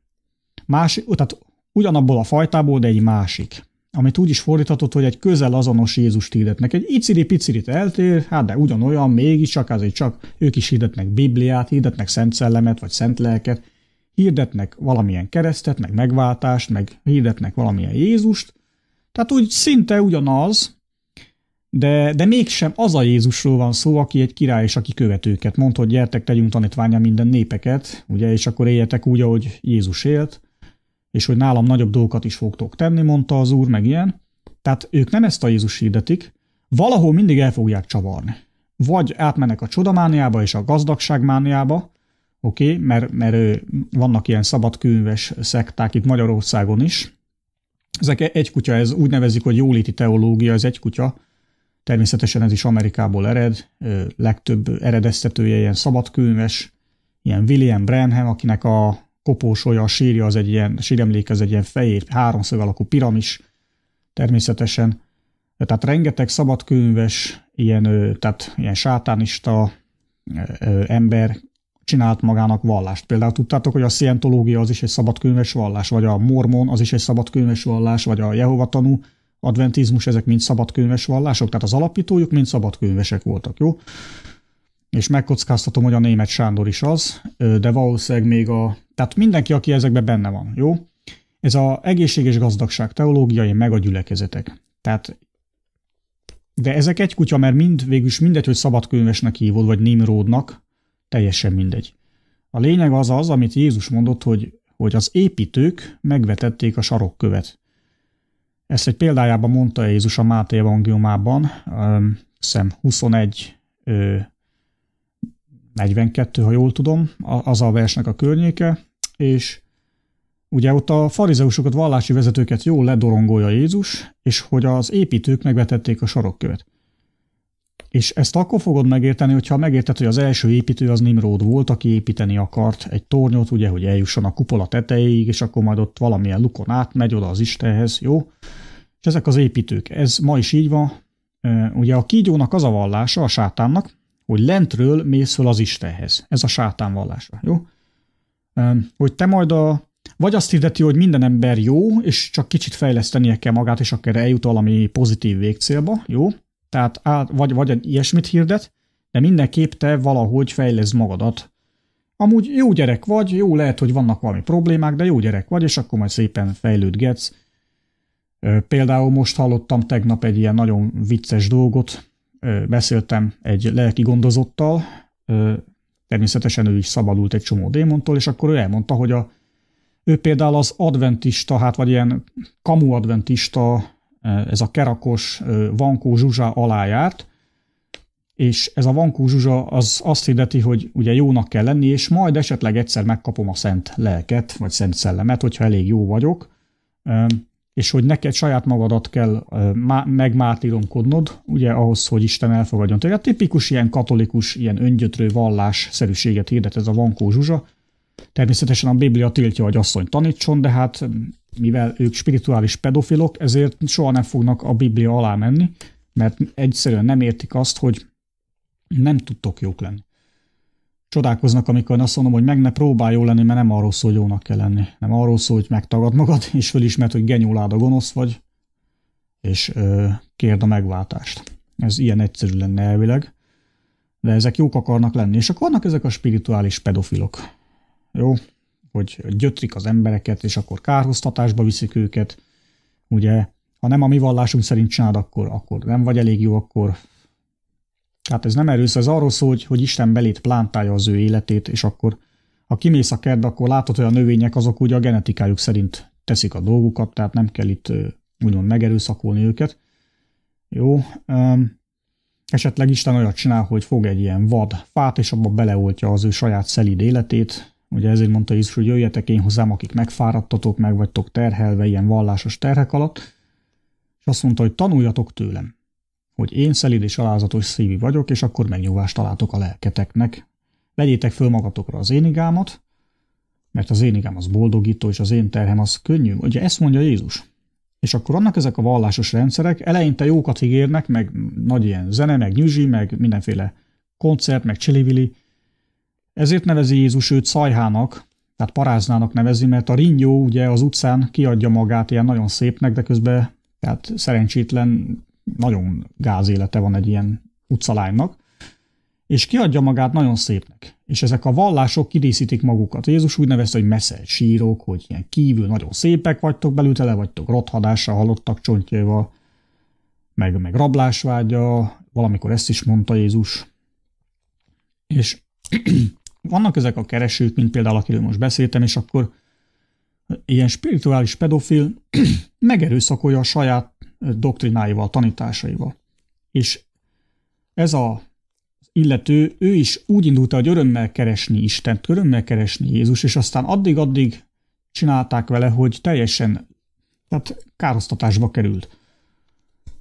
másik, tehát ugyanabból a fajtából, de egy másik amit úgy is fordíthatott, hogy egy közel azonos Jézus hirdetnek. Egy iciri-picirit eltér, hát de ugyanolyan, mégiscsak azért csak ők is hirdetnek Bibliát, hirdetnek Szent Szellemet vagy Szent Lelket, hirdetnek valamilyen keresztet, meg megváltást, meg hirdetnek valamilyen Jézust. Tehát úgy szinte ugyanaz, de, de mégsem az a Jézusról van szó, aki egy király és aki követőket. mond hogy gyertek, tegyünk tanítványa minden népeket, ugye, és akkor éljetek úgy, ahogy Jézus élt és hogy nálam nagyobb dolgokat is fogtok tenni, mondta az úr, meg ilyen. Tehát ők nem ezt a Jézus hirdetik, valahol mindig el fogják csavarni. Vagy átmennek a csodamániába és a gazdagságmániába, oké, okay, mert, mert vannak ilyen szabadkőműves szekták itt Magyarországon is. Ezek e, egy kutya, ez úgy nevezik, hogy jóléti teológia, ez egy kutya. Természetesen ez is Amerikából ered, legtöbb eredeztetője ilyen szabadkőműves, ilyen William Branham, akinek a kopós olyan sírja, az egy ilyen, síremlék, az egy ilyen fehér, háromszög alakú piramis, természetesen. Tehát rengeteg szabadkönyves, ilyen, tehát ilyen sátánista ember csinált magának vallást. Például tudtátok, hogy a szientológia az is egy szabadkönyves vallás, vagy a mormon az is egy szabadkönyves vallás, vagy a Jehova tanú, adventizmus, ezek mind szabadkönyves vallások, tehát az alapítójuk mind szabadkönyvesek voltak, jó? és megkockáztatom, hogy a német Sándor is az, de valószínűleg még a... Tehát mindenki, aki ezekben benne van, jó? Ez a egészség és gazdagság teológiai, meg a gyülekezetek. Tehát de ezek egy kutya, mert mind, végülis mindegy, hogy szabadkönyvesnek hívod, vagy Nimrodnak, teljesen mindegy. A lényeg az az, amit Jézus mondott, hogy, hogy az építők megvetették a sarokkövet. Ezt egy példájában mondta Jézus a Máté evangéliumában, szem 21 42, ha jól tudom, az a versnek a környéke, és ugye ott a farizeusokat, vallási vezetőket jól ledorongolja Jézus, és hogy az építők megvetették a sarokkövet. És ezt akkor fogod megérteni, hogyha megérted, hogy az első építő az Nimród volt, aki építeni akart egy tornyot, ugye, hogy eljusson a kupola tetejéig, és akkor majd ott valamilyen lukon átmegy oda az Istenhez, jó? És ezek az építők. Ez ma is így van. Ugye a kígyónak az a vallása, a sátánnak, hogy lentről mész föl az Istenhez. Ez a sátán vallása, jó? Hogy te majd a... Vagy azt hirdeti, hogy minden ember jó, és csak kicsit fejlesztenie kell magát, és akkor eljut valami pozitív végcélba, jó? Tehát át, vagy, vagy egy ilyesmit hirdet, de mindenképp te valahogy fejleszd magadat. Amúgy jó gyerek vagy, jó lehet, hogy vannak valami problémák, de jó gyerek vagy, és akkor majd szépen fejlődgetsz. Például most hallottam tegnap egy ilyen nagyon vicces dolgot, beszéltem egy lelki gondozottal, természetesen ő is szabadult egy csomó démontól, és akkor ő elmondta, hogy a, ő például az adventista, hát vagy ilyen kamu adventista, ez a kerakos Vankó Zsuzsa alá járt, és ez a Vankó Zsuzsa az azt hirdeti, hogy ugye jónak kell lenni, és majd esetleg egyszer megkapom a szent lelket, vagy szent szellemet, hogyha elég jó vagyok és hogy neked saját magadat kell megmártíromkodnod, ugye ahhoz, hogy Isten elfogadjon téged. Tipikus ilyen katolikus, ilyen öngyötrő vallás szerűséget hirdet ez a Vankó Zsuzsa. Természetesen a Biblia tiltja, hogy asszony tanítson, de hát mivel ők spirituális pedofilok, ezért soha nem fognak a Biblia alá menni, mert egyszerűen nem értik azt, hogy nem tudtok jók lenni csodálkoznak, amikor azt mondom, hogy meg ne próbál jó lenni, mert nem arról szól, hogy jónak kell lenni. Nem arról szól, hogy megtagad magad, és fölismert, hogy a gonosz vagy, és ö, kérd a megváltást. Ez ilyen egyszerű lenne elvileg, de ezek jók akarnak lenni. És akkor vannak ezek a spirituális pedofilok. Jó? Hogy gyötrik az embereket, és akkor kárhoztatásba viszik őket. Ugye, ha nem a mi vallásunk szerint csinál, akkor, akkor nem vagy elég jó, akkor tehát ez nem erősz, ez arról szól, hogy, hogy Isten belét plántálja az ő életét, és akkor ha kimész a kertbe, akkor látod, hogy a növények azok úgy a genetikájuk szerint teszik a dolgukat, tehát nem kell itt úgymond megerőszakolni őket. Jó, esetleg Isten olyat csinál, hogy fog egy ilyen vad fát, és abba beleoltja az ő saját szelid életét. Ugye ezért mondta Jézus, hogy jöjjetek én hozzám, akik megfáradtatok, meg vagytok terhelve ilyen vallásos terhek alatt. És azt mondta, hogy tanuljatok tőlem hogy én szelid és alázatos szívű vagyok, és akkor megnyugvást találtok a lelketeknek. Vegyétek föl magatokra az én igámat, mert az én igám az boldogító, és az én terhem az könnyű. Ugye ezt mondja Jézus. És akkor annak ezek a vallásos rendszerek, eleinte jókat ígérnek, meg nagy ilyen zene, meg nyüzsi, meg mindenféle koncert, meg csilivili. Ezért nevezi Jézus őt szajhának, tehát paráznának nevezi, mert a rinyó ugye az utcán kiadja magát ilyen nagyon szépnek, de közben tehát szerencsétlen nagyon gáz élete van egy ilyen utcalánynak, és kiadja magát nagyon szépnek. És ezek a vallások kidíszítik magukat. Jézus úgy nevezte, hogy messze sírok, hogy ilyen kívül nagyon szépek vagytok, belül tele vagytok rothadásra, halottak csontjaival, meg, meg rablásvágya, valamikor ezt is mondta Jézus. És vannak ezek a keresők, mint például akiről most beszéltem, és akkor ilyen spirituális pedofil megerőszakolja a saját doktrináival, tanításaival. És ez a illető, ő is úgy indult el, hogy örömmel keresni Istent, örömmel keresni Jézus, és aztán addig-addig csinálták vele, hogy teljesen tehát károsztatásba került.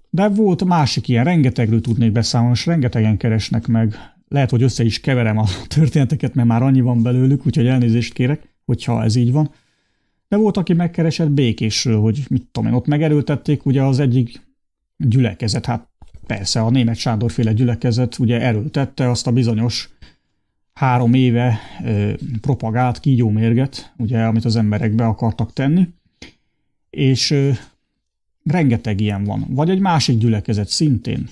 De volt másik ilyen, rengetegről tudnék beszámolni, és rengetegen keresnek meg. Lehet, hogy össze is keverem a történeteket, mert már annyi van belőlük, úgyhogy elnézést kérek, hogyha ez így van. De volt, aki megkeresett békésről, hogy mit tudom én, ott megerőltették ugye az egyik gyülekezet, hát persze a német Sándorféle gyülekezet ugye erőltette azt a bizonyos három éve ö, propagált kígyómérget, ugye, amit az emberek be akartak tenni, és ö, rengeteg ilyen van. Vagy egy másik gyülekezet szintén,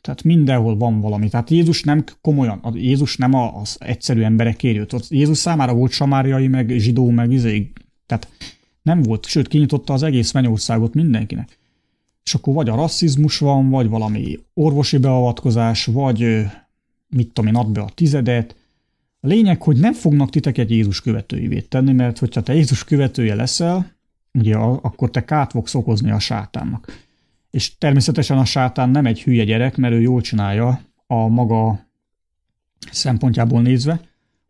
tehát mindenhol van valami. Tehát Jézus nem komolyan, Jézus nem az egyszerű emberek kérjőt. Jézus számára volt samáriai, meg zsidó, meg izé. Tehát nem volt, sőt kinyitotta az egész mennyországot mindenkinek. És akkor vagy a rasszizmus van, vagy valami orvosi beavatkozás, vagy mit tudom én, ad be a tizedet. A lényeg, hogy nem fognak titeket Jézus követőivé tenni, mert hogyha te Jézus követője leszel, ugye akkor te kárt fogsz okozni a sátánnak. És természetesen a sátán nem egy hülye gyerek, mert ő jól csinálja a maga szempontjából nézve,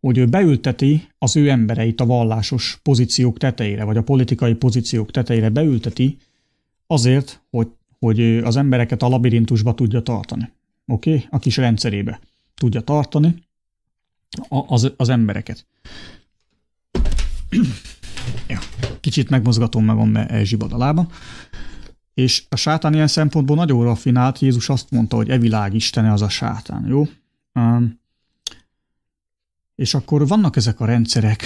hogy ő beülteti az ő embereit a vallásos pozíciók tetejére, vagy a politikai pozíciók tetejére beülteti azért, hogy, hogy az embereket a labirintusba tudja tartani. Oké? Okay? A kis rendszerébe tudja tartani az, az embereket. Ja. Kicsit megmozgatom magam, mert elzsibad a lábam. És a sátán ilyen szempontból nagyon raffinált, Jézus azt mondta, hogy e világ istene az a sátán, jó? és akkor vannak ezek a rendszerek,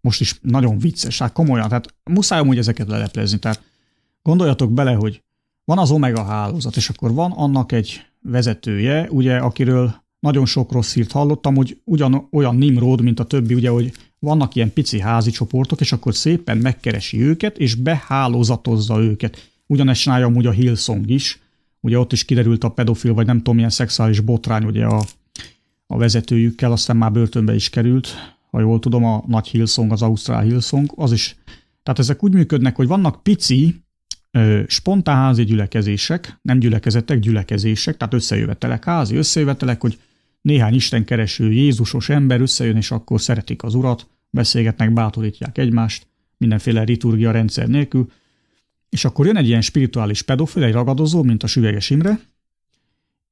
most is nagyon vicces, hát komolyan, tehát muszáj hogy ezeket leleplezni, tehát gondoljatok bele, hogy van az omega hálózat, és akkor van annak egy vezetője, ugye, akiről nagyon sok rossz hírt hallottam, hogy ugyan olyan Nimrod, mint a többi, ugye, hogy vannak ilyen pici házi csoportok, és akkor szépen megkeresi őket, és behálózatozza őket. Ugyanezt csinálja amúgy a Hillsong is, ugye ott is kiderült a pedofil, vagy nem tudom, milyen szexuális botrány ugye a, a vezetőjükkel, aztán már börtönbe is került, ha jól tudom, a nagy Hillsong, az Ausztrál Hillsong, az is. Tehát ezek úgy működnek, hogy vannak pici, spontán házi gyülekezések, nem gyülekezetek, gyülekezések, tehát összejövetelek, házi összejövetelek, hogy néhány istenkereső Jézusos ember összejön, és akkor szeretik az urat, beszélgetnek, bátorítják egymást, mindenféle liturgia rendszer nélkül, és akkor jön egy ilyen spirituális pedofil, egy ragadozó, mint a Süveges Imre,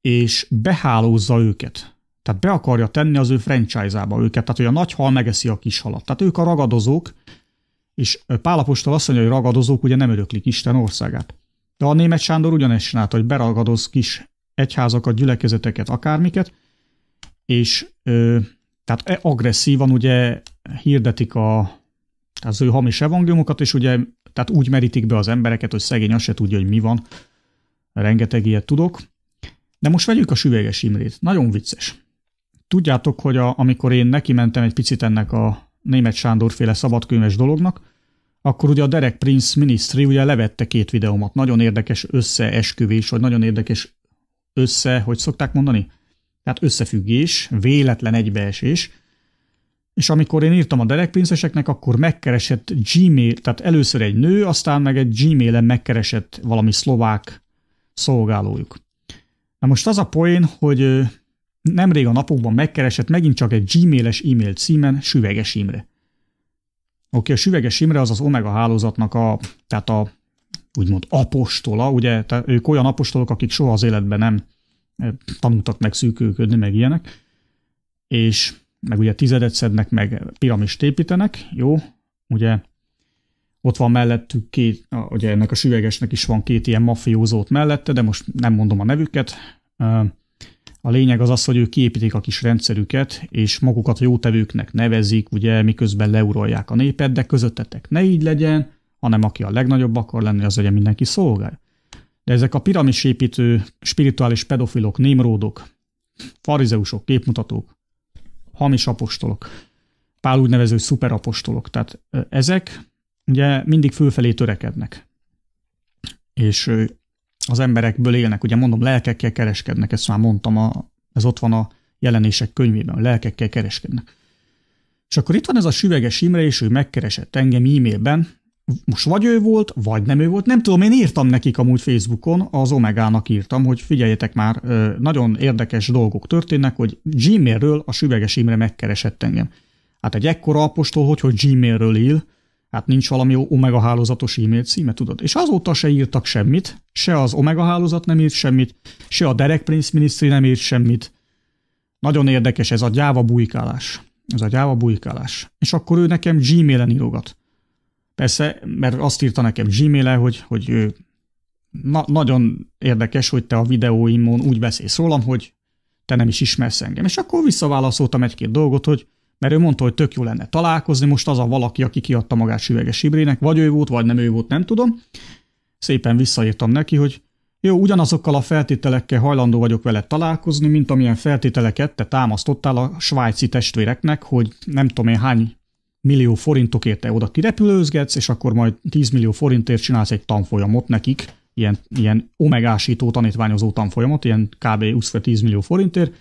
és behálózza őket. Tehát be akarja tenni az ő franchise-ába őket, tehát hogy a nagy hal megeszi a kis halat. Tehát ők a ragadozók, és Pálapostól azt mondja, hogy ragadozók ugye nem öröklik Isten országát. De a német Sándor ugyanezt csinálta, hogy beragadoz kis egyházakat, gyülekezeteket, akármiket, és ö, tehát e, agresszívan ugye hirdetik a, az ő hamis evangéliumokat, és ugye tehát úgy merítik be az embereket, hogy szegény azt se tudja, hogy mi van. Rengeteg ilyet tudok. De most vegyük a süveges Imrét. Nagyon vicces. Tudjátok, hogy a, amikor én neki mentem egy picit ennek a német Sándorféle szabadkönyves dolognak, akkor ugye a Derek Prince Ministry ugye levette két videómat. Nagyon érdekes összeesküvés, vagy nagyon érdekes össze, hogy szokták mondani? Tehát összefüggés, véletlen egybeesés. És amikor én írtam a derekprinceseknek, akkor megkeresett Gmail, tehát először egy nő, aztán meg egy Gmailen megkeresett valami szlovák szolgálójuk. Na most az a poén, hogy nemrég a napokban megkeresett megint csak egy Gmailes e-mail címen Süveges Imre. Oké, okay, a Süveges Imre az az Omega hálózatnak a, tehát a úgymond apostola, ugye tehát ők olyan apostolok, akik soha az életben nem tanultak meg szűkülködni, meg ilyenek, és meg ugye tizedet szednek, meg piramist építenek, jó, ugye ott van mellettük két, ugye ennek a süvegesnek is van két ilyen mafiózót mellette, de most nem mondom a nevüket. A lényeg az az, hogy ők kiépítik a kis rendszerüket, és magukat jótevőknek nevezik, ugye miközben leurolják a népet, de közöttetek ne így legyen, hanem aki a legnagyobb akar lenni, az ugye mindenki szolgálja de ezek a piramisépítő, spirituális pedofilok, némródok, farizeusok, képmutatók, hamis apostolok, Pál úgy nevező szuperapostolok, tehát ezek ugye mindig fölfelé törekednek. És az emberekből élnek, ugye mondom, lelkekkel kereskednek, ezt már mondtam, a, ez ott van a jelenések könyvében, lelkekkel kereskednek. És akkor itt van ez a süveges Imre, és ő megkeresett engem e-mailben, most vagy ő volt, vagy nem ő volt, nem tudom, én írtam nekik amúgy Facebookon, az Omegának írtam, hogy figyeljetek már, nagyon érdekes dolgok történnek, hogy Gmailről a Süveges Imre megkeresett engem. Hát egy ekkora apostol, hogy, hogy Gmailről él, hát nincs valami Omega hálózatos e-mail címe, tudod? És azóta se írtak semmit, se az Omega hálózat nem írt semmit, se a Derek Prince Ministry nem írt semmit. Nagyon érdekes ez a gyáva bujkálás. Ez a gyáva bujkálás. És akkor ő nekem Gmailen írogat Persze, mert azt írta nekem Gmail-e, hogy, hogy ő, na, nagyon érdekes, hogy te a videóimon úgy beszélsz rólam, hogy te nem is ismersz engem. És akkor visszaválaszoltam egy-két dolgot, hogy mert ő mondta, hogy tök jó lenne találkozni, most az a valaki, aki kiadta magát Süveges Ibrének, vagy ő volt, vagy nem ő volt, nem tudom. Szépen visszaírtam neki, hogy jó, ugyanazokkal a feltételekkel hajlandó vagyok vele találkozni, mint amilyen feltételeket te támasztottál a svájci testvéreknek, hogy nem tudom én hány millió forintokért te oda kirepülőzgetsz, és akkor majd 10 millió forintért csinálsz egy tanfolyamot nekik, ilyen, ilyen omegásító tanítványozó tanfolyamot, ilyen kb. 20 10 millió forintért,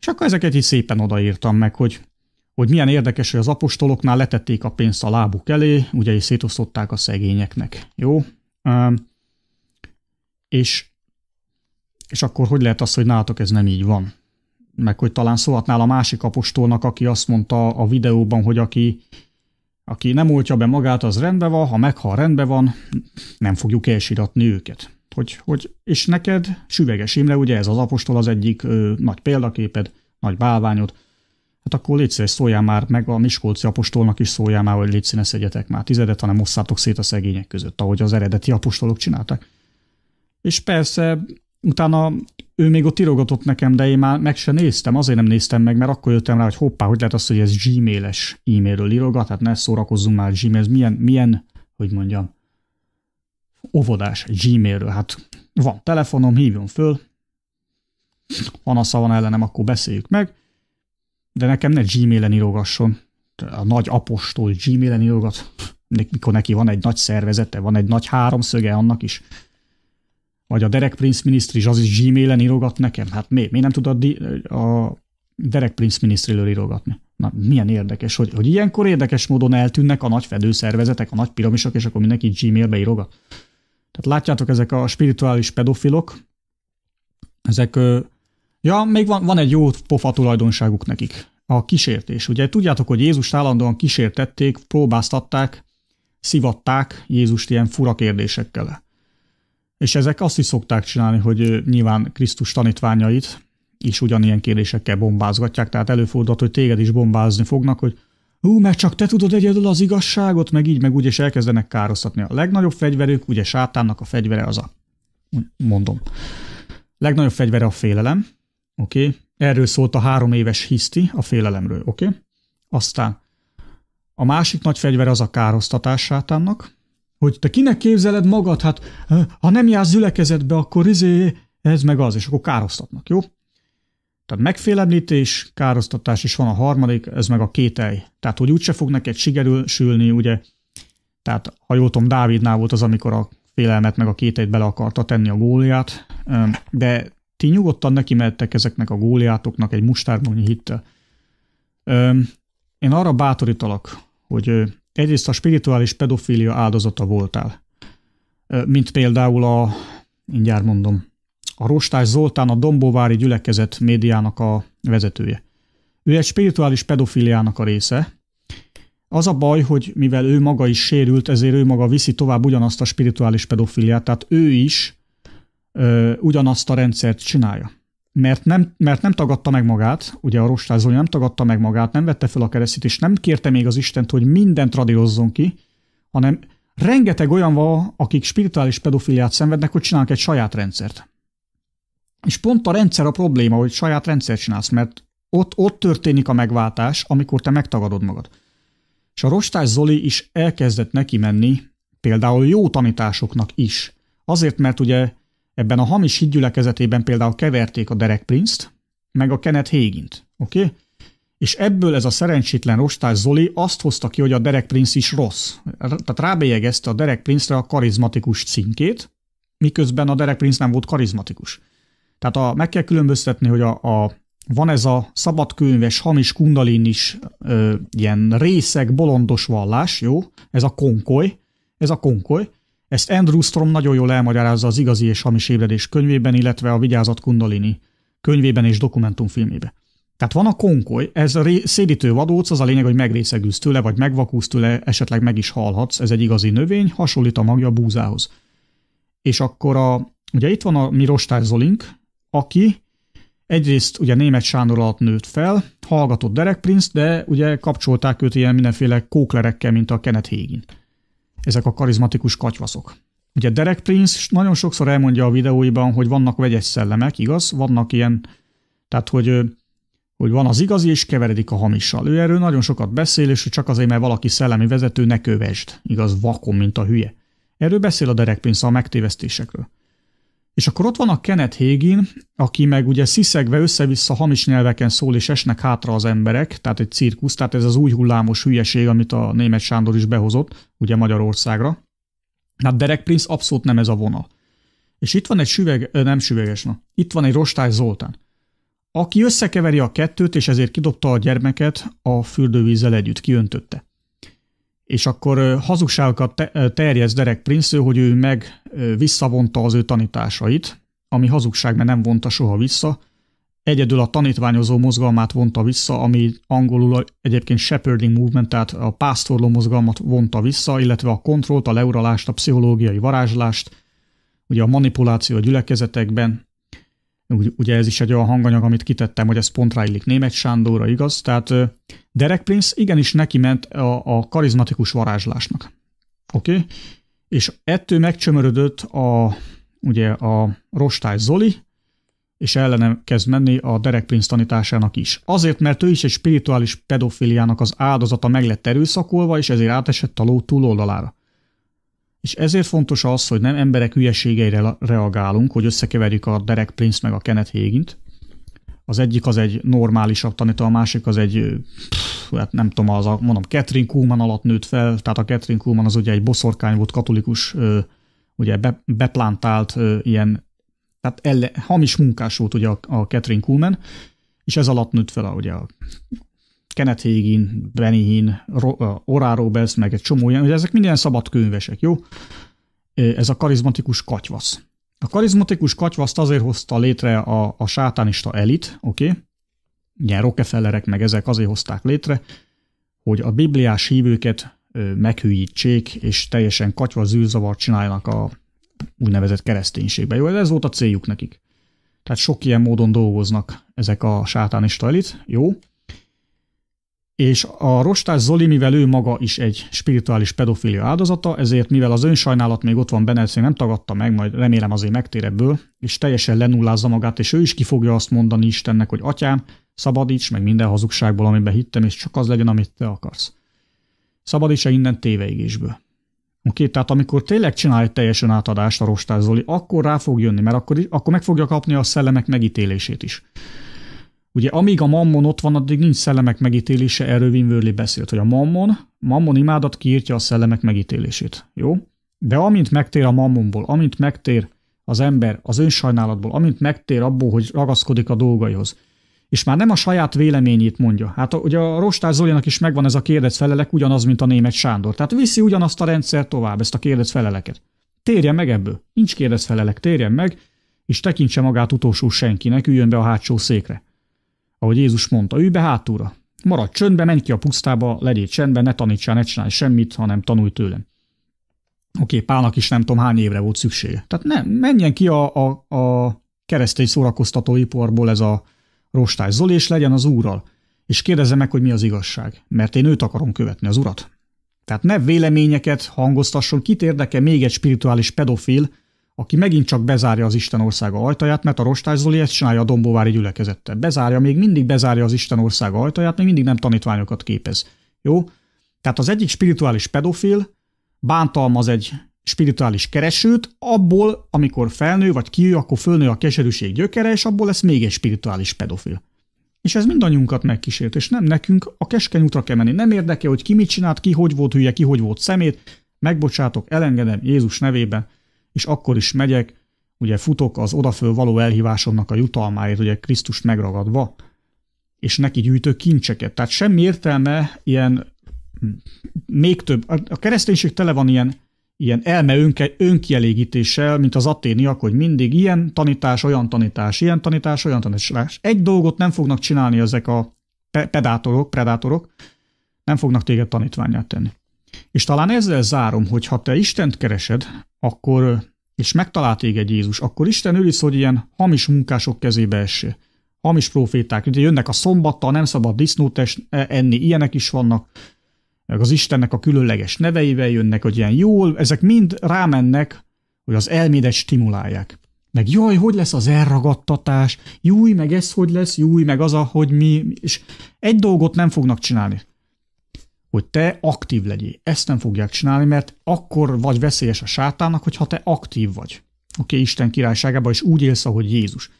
és akkor ezeket így szépen odaírtam meg, hogy hogy milyen érdekes, hogy az apostoloknál letették a pénzt a lábuk elé, ugye és szétosztották a szegényeknek. Jó? Um, és, és akkor hogy lehet az, hogy nálatok ez nem így van? meg hogy talán szólhatnál a másik apostolnak, aki azt mondta a videóban, hogy aki, aki nem oltja be magát, az rendben van, ha meghal rendben van, nem fogjuk elsiratni őket. Hogy, hogy, és neked, Süveges Imre, ugye ez az apostol az egyik ö, nagy példaképed, nagy bálványod, hát akkor légy szíves, szóljál már, meg a Miskolci apostolnak is szóljál már, hogy légy színes, egyetek már tizedet, hanem osszátok szét a szegények között, ahogy az eredeti apostolok csinálták. És persze utána ő még ott irogatott nekem, de én már meg se néztem, azért nem néztem meg, mert akkor jöttem rá, hogy hoppá, hogy lehet az, hogy ez gmail-es e-mailről irogat, hát ne szórakozzunk már gmail ez milyen, milyen, hogy mondjam, óvodás gmailről, hát van telefonom, hívjon föl, van a szavan ellenem, akkor beszéljük meg, de nekem ne gmailen irogasson, a nagy apostol gmailen irogat, mikor neki van egy nagy szervezete, van egy nagy háromszöge annak is, vagy a Derek Prince Ministry az is Gmailen írogat nekem? Hát mi? Mi nem tud a, a Derek Prince ministry írogatni? Na, milyen érdekes, hogy, hogy ilyenkor érdekes módon eltűnnek a nagy fedőszervezetek, a nagy piramisok, és akkor mindenki Gmailbe írogat. Tehát látjátok, ezek a spirituális pedofilok, ezek, ja, még van, van egy jó pofa tulajdonságuk nekik. A kísértés. Ugye tudjátok, hogy Jézust állandóan kísértették, próbáztatták, szivatták Jézust ilyen fura kérdésekkel. És ezek azt is szokták csinálni, hogy nyilván Krisztus tanítványait is ugyanilyen kérdésekkel bombázgatják, tehát előfordulhat, hogy téged is bombázni fognak, hogy hú, mert csak te tudod egyedül az igazságot, meg így, meg úgy, és elkezdenek károsztatni. A legnagyobb fegyverük, ugye sátánnak a fegyvere az a, mondom, legnagyobb fegyvere a félelem, oké? Okay? Erről szólt a három éves hiszti a félelemről, oké? Okay? Aztán a másik nagy fegyver az a károsztatás sátánnak, hogy te kinek képzeled magad, hát ha nem jársz zülekezetbe, akkor izé, ez meg az, és akkor károsztatnak, jó? Tehát megfélemlítés, károsztatás is van a harmadik, ez meg a kételj. Tehát, hogy úgyse fog neked sikerülni, ugye, tehát ha jól tudom, Dávidnál volt az, amikor a félelmet meg a kételyt bele akarta tenni a góliát, de ti nyugodtan neki mehettek ezeknek a góliátoknak egy mustárgonyi hittel. Én arra bátorítalak, hogy Egyrészt a spirituális pedofília áldozata voltál, mint például a, mindjárt mondom, a Rostás Zoltán a Dombovári gyülekezet médiának a vezetője. Ő egy spirituális pedofiliának a része. Az a baj, hogy mivel ő maga is sérült, ezért ő maga viszi tovább ugyanazt a spirituális pedofiliát, tehát ő is ö, ugyanazt a rendszert csinálja mert nem, mert nem tagadta meg magát, ugye a rostázó nem tagadta meg magát, nem vette fel a keresztét, és nem kérte még az Istent, hogy mindent radiozzon ki, hanem rengeteg olyan van, akik spirituális pedofiliát szenvednek, hogy csinálnak egy saját rendszert. És pont a rendszer a probléma, hogy saját rendszert csinálsz, mert ott, ott történik a megváltás, amikor te megtagadod magad. És a rostás Zoli is elkezdett neki menni, például jó tanításoknak is. Azért, mert ugye Ebben a hamis hídgyülekezetében például keverték a Derek Prince-t, meg a Kenneth t oké? Okay? És ebből ez a szerencsétlen rostás Zoli azt hozta ki, hogy a Derek Prince is rossz. Tehát rábélyegezte a Derek Prince-re a karizmatikus címkét, miközben a Derek Prince nem volt karizmatikus. Tehát a, meg kell különböztetni, hogy a, a van ez a szabadkönyves, hamis kundalin is ilyen részeg, bolondos vallás, jó? Ez a konkoly, ez a konkoly, ezt Andrew Strom nagyon jól elmagyarázza az Igazi és Hamis Ébredés könyvében, illetve a Vigyázat Kundalini könyvében és dokumentumfilmében. Tehát van a konkoly, ez a szédítő vadóc, az a lényeg, hogy megrészegülsz tőle, vagy megvakulsz tőle, esetleg meg is halhatsz, ez egy igazi növény, hasonlít a magja a búzához. És akkor a, ugye itt van a mi Rostár Zolink, aki egyrészt ugye német Sándor alatt nőtt fel, hallgatott Derek Prince, de ugye kapcsolták őt ilyen mindenféle kóklerekkel, mint a Kenneth Hagin ezek a karizmatikus katyvaszok. Ugye Derek Prince nagyon sokszor elmondja a videóiban, hogy vannak vegyes szellemek, igaz? Vannak ilyen, tehát hogy, hogy van az igazi, és keveredik a hamissal. Ő erről nagyon sokat beszél, és csak azért, mert valaki szellemi vezető, ne kövesd. Igaz, vakon, mint a hülye. Erről beszél a Derek Prince a megtévesztésekről. És akkor ott van a Kenneth Hagin, aki meg ugye sziszegve össze-vissza hamis nyelveken szól, és esnek hátra az emberek, tehát egy cirkusz, tehát ez az új hullámos hülyeség, amit a német Sándor is behozott, ugye Magyarországra. Na Derek Prince abszolút nem ez a vonal. És itt van egy süveg, nem süveges, na. itt van egy Rostály Zoltán, aki összekeveri a kettőt, és ezért kidobta a gyermeket a fürdővízzel együtt, kiöntötte és akkor hazugságokat terjesz Derek Prince, hogy ő meg visszavonta az ő tanításait, ami hazugság, mert nem vonta soha vissza. Egyedül a tanítványozó mozgalmát vonta vissza, ami angolul egyébként shepherding movement, tehát a pásztorló mozgalmat vonta vissza, illetve a kontrollt, a leuralást, a pszichológiai varázslást, ugye a manipuláció a gyülekezetekben, ugye ez is egy olyan hanganyag, amit kitettem, hogy ez pont ráillik német Sándorra, igaz? Tehát Derek Prince igenis neki ment a, a karizmatikus varázslásnak. Oké? Okay? És ettől megcsömörödött a, ugye a Rostály Zoli, és ellenem kezd menni a Derek Prince tanításának is. Azért, mert ő is egy spirituális pedofiliának az áldozata meg lett erőszakolva, és ezért átesett a ló túloldalára. És ezért fontos az, hogy nem emberek hülyeségeire reagálunk, hogy összekeverjük a Derek Prince meg a Kenneth Hagint. Az egyik az egy normálisabb tanító, a másik az egy, pff, hát nem tudom, az a, mondom, Catherine Kuhlman alatt nőtt fel, tehát a Catherine Kuhlman az ugye egy boszorkány volt, katolikus, ugye be, beplantált ilyen, tehát elle, hamis munkás volt ugye a, a Catherine Kuhlman, és ez alatt nőtt fel a, ugye a Kenneth Hagin, Benny Hinn, Orá Roberts, meg egy csomó ilyen, hogy ezek minden szabad könyvesek, jó? Ez a karizmatikus katyvasz. A karizmatikus katyvaszt azért hozta létre a, a sátánista elit, oké? Okay? Ilyen Rockefellerek meg ezek azért hozták létre, hogy a bibliás hívőket meghűjítsék, és teljesen katyva zűrzavart csináljanak a úgynevezett kereszténységbe. Jó, ez volt a céljuk nekik. Tehát sok ilyen módon dolgoznak ezek a sátánista elit, jó? és a Rostás Zoli, mivel ő maga is egy spirituális pedofilia áldozata, ezért mivel az önsajnálat még ott van benne, ezt nem tagadta meg, majd remélem azért megtér ebből, és teljesen lenullázza magát, és ő is ki fogja azt mondani Istennek, hogy atyám, szabadíts meg minden hazugságból, amiben hittem, és csak az legyen, amit te akarsz. Szabadíts-e innen téveigésből. Oké, okay, tehát amikor tényleg csinál egy teljesen átadást a Rostás Zoli, akkor rá fog jönni, mert akkor, akkor meg fogja kapni a szellemek megítélését is. Ugye amíg a mammon ott van, addig nincs szellemek megítélése, erről Wim Wörli beszélt, hogy a mammon, mammon imádat kiírtja a szellemek megítélését. Jó? De amint megtér a mammonból, amint megtér az ember az önsajnálatból, amint megtér abból, hogy ragaszkodik a dolgaihoz, és már nem a saját véleményét mondja. Hát ugye a Rostár Zolinak is megvan ez a kérdez felelek, ugyanaz, mint a német Sándor. Tehát viszi ugyanazt a rendszer tovább, ezt a kérdez feleleket. meg ebből. Nincs kérdez felelek, térjen meg, és tekintse magát utolsó senkinek, üljön be a hátsó székre ahogy Jézus mondta, ülj be hátúra. Maradj csöndbe, menj ki a pusztába, legyél csendben, ne tanítsál, ne csinálj semmit, hanem tanulj tőlem. Oké, okay, Pálnak is nem tudom hány évre volt szüksége. Tehát nem, menjen ki a, a, a keresztény iparból ez a rostály Zoli, és legyen az úrral. És kérdezze meg, hogy mi az igazság, mert én őt akarom követni, az urat. Tehát ne véleményeket hangoztasson, kit érdeke még egy spirituális pedofil, aki megint csak bezárja az Isten országa ajtaját, mert a Rostás Zoli ezt csinálja a Dombóvári gyülekezette. Bezárja, még mindig bezárja az Isten országa ajtaját, még mindig nem tanítványokat képez. Jó? Tehát az egyik spirituális pedofil bántalmaz egy spirituális keresőt, abból, amikor felnő vagy kijő, akkor fölnő a keserűség gyökere, és abból lesz még egy spirituális pedofil. És ez mindannyiunkat megkísért, és nem nekünk a keskeny útra kell menni. Nem érdekel, hogy ki mit csinált, ki hogy volt hülye, ki hogy volt szemét. Megbocsátok, elengedem Jézus nevében és akkor is megyek, ugye futok az odaföl való elhívásomnak a jutalmáért, ugye Krisztus megragadva, és neki gyűjtő kincseket. Tehát semmi értelme ilyen hm, még több, a kereszténység tele van ilyen, ilyen elme önke, önkielégítéssel, mint az aténiak, hogy mindig ilyen tanítás, olyan tanítás, ilyen tanítás, olyan tanítás. Egy dolgot nem fognak csinálni ezek a pedátorok, predátorok, nem fognak téged tanítványát tenni. És talán ezzel zárom, hogy ha te Istent keresed, akkor, és megtalált téged Jézus, akkor Isten őriz, hogy ilyen hamis munkások kezébe esse. Hamis proféták, ugye jönnek a szombattal, nem szabad disznót e, enni, ilyenek is vannak, meg az Istennek a különleges neveivel jönnek, hogy ilyen jól, ezek mind rámennek, hogy az elmédet stimulálják. Meg jaj, hogy lesz az elragadtatás, júj, meg ez hogy lesz, júj, meg az a, hogy mi, és egy dolgot nem fognak csinálni hogy te aktív legyél. Ezt nem fogják csinálni, mert akkor vagy veszélyes a sátának, hogyha te aktív vagy. Oké, okay, Isten királyságában is úgy élsz, ahogy Jézus.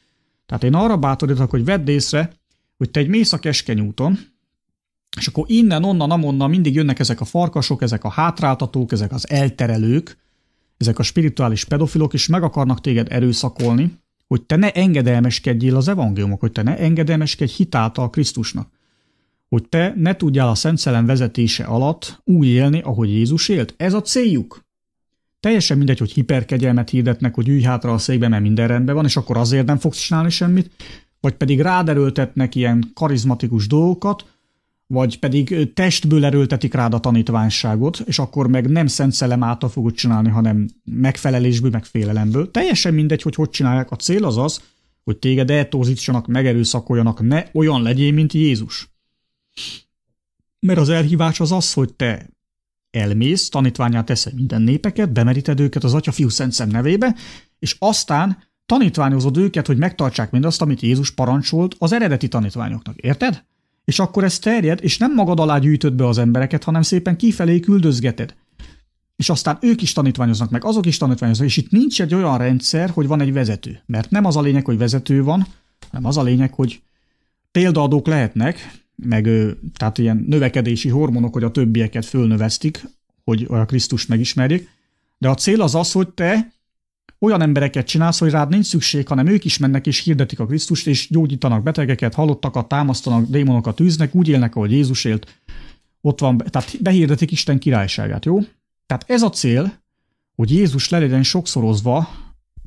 Tehát én arra bátorítok, hogy vedd észre, hogy te egy mész a keskeny úton, és akkor innen, onnan, amonnan mindig jönnek ezek a farkasok, ezek a hátráltatók, ezek az elterelők, ezek a spirituális pedofilok, és meg akarnak téged erőszakolni, hogy te ne engedelmeskedjél az evangéliumok, hogy te ne engedelmeskedj hitáltal Krisztusnak hogy te ne tudjál a Szent Szelem vezetése alatt úgy élni, ahogy Jézus élt. Ez a céljuk. Teljesen mindegy, hogy hiperkegyelmet hirdetnek, hogy ülj hátra a székbe, mert minden rendben van, és akkor azért nem fogsz csinálni semmit, vagy pedig rád erőltetnek ilyen karizmatikus dolgokat, vagy pedig testből erőltetik rád a tanítványságot, és akkor meg nem szent szellem által fogod csinálni, hanem megfelelésből, meg félelemből. Teljesen mindegy, hogy hogy csinálják. A cél az az, hogy téged eltózítsanak, megerőszakoljanak, ne olyan legyél, mint Jézus. Mert az elhívás az az, hogy te elmész, tanítványát teszed minden népeket, bemeríted őket az Atya Fiú Szent Szem nevébe, és aztán tanítványozod őket, hogy megtartsák mindazt, amit Jézus parancsolt az eredeti tanítványoknak. Érted? És akkor ez terjed, és nem magad alá gyűjtöd be az embereket, hanem szépen kifelé küldözgeted. És aztán ők is tanítványoznak, meg azok is tanítványoznak, és itt nincs egy olyan rendszer, hogy van egy vezető. Mert nem az a lényeg, hogy vezető van, hanem az a lényeg, hogy példaadók lehetnek, meg tehát ilyen növekedési hormonok, hogy a többieket fölnövesztik, hogy a Krisztus megismerjék. De a cél az az, hogy te olyan embereket csinálsz, hogy rád nincs szükség, hanem ők is mennek és hirdetik a Krisztust, és gyógyítanak betegeket, halottakat, támasztanak, démonokat űznek, úgy élnek, ahogy Jézus élt. Ott van, tehát behirdetik Isten királyságát, jó? Tehát ez a cél, hogy Jézus le legyen sokszorozva,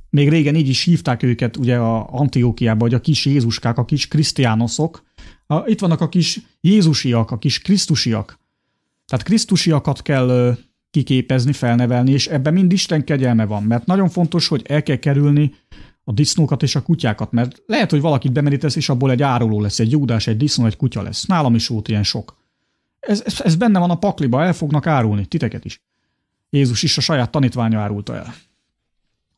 még régen így is hívták őket ugye a Antiókiában, hogy a kis Jézuskák, a kis krisztiánoszok, a, itt vannak a kis Jézusiak, a kis Krisztusiak. Tehát Krisztusiakat kell kiképezni, felnevelni, és ebben mind Isten kegyelme van, mert nagyon fontos, hogy el kell kerülni a disznókat és a kutyákat, mert lehet, hogy valakit bemerítesz, és abból egy áruló lesz, egy júdás, egy disznó, egy kutya lesz. Nálam is volt ilyen sok. Ez, ez, ez benne van a pakliba, el fognak árulni, titeket is. Jézus is a saját tanítványa árulta el.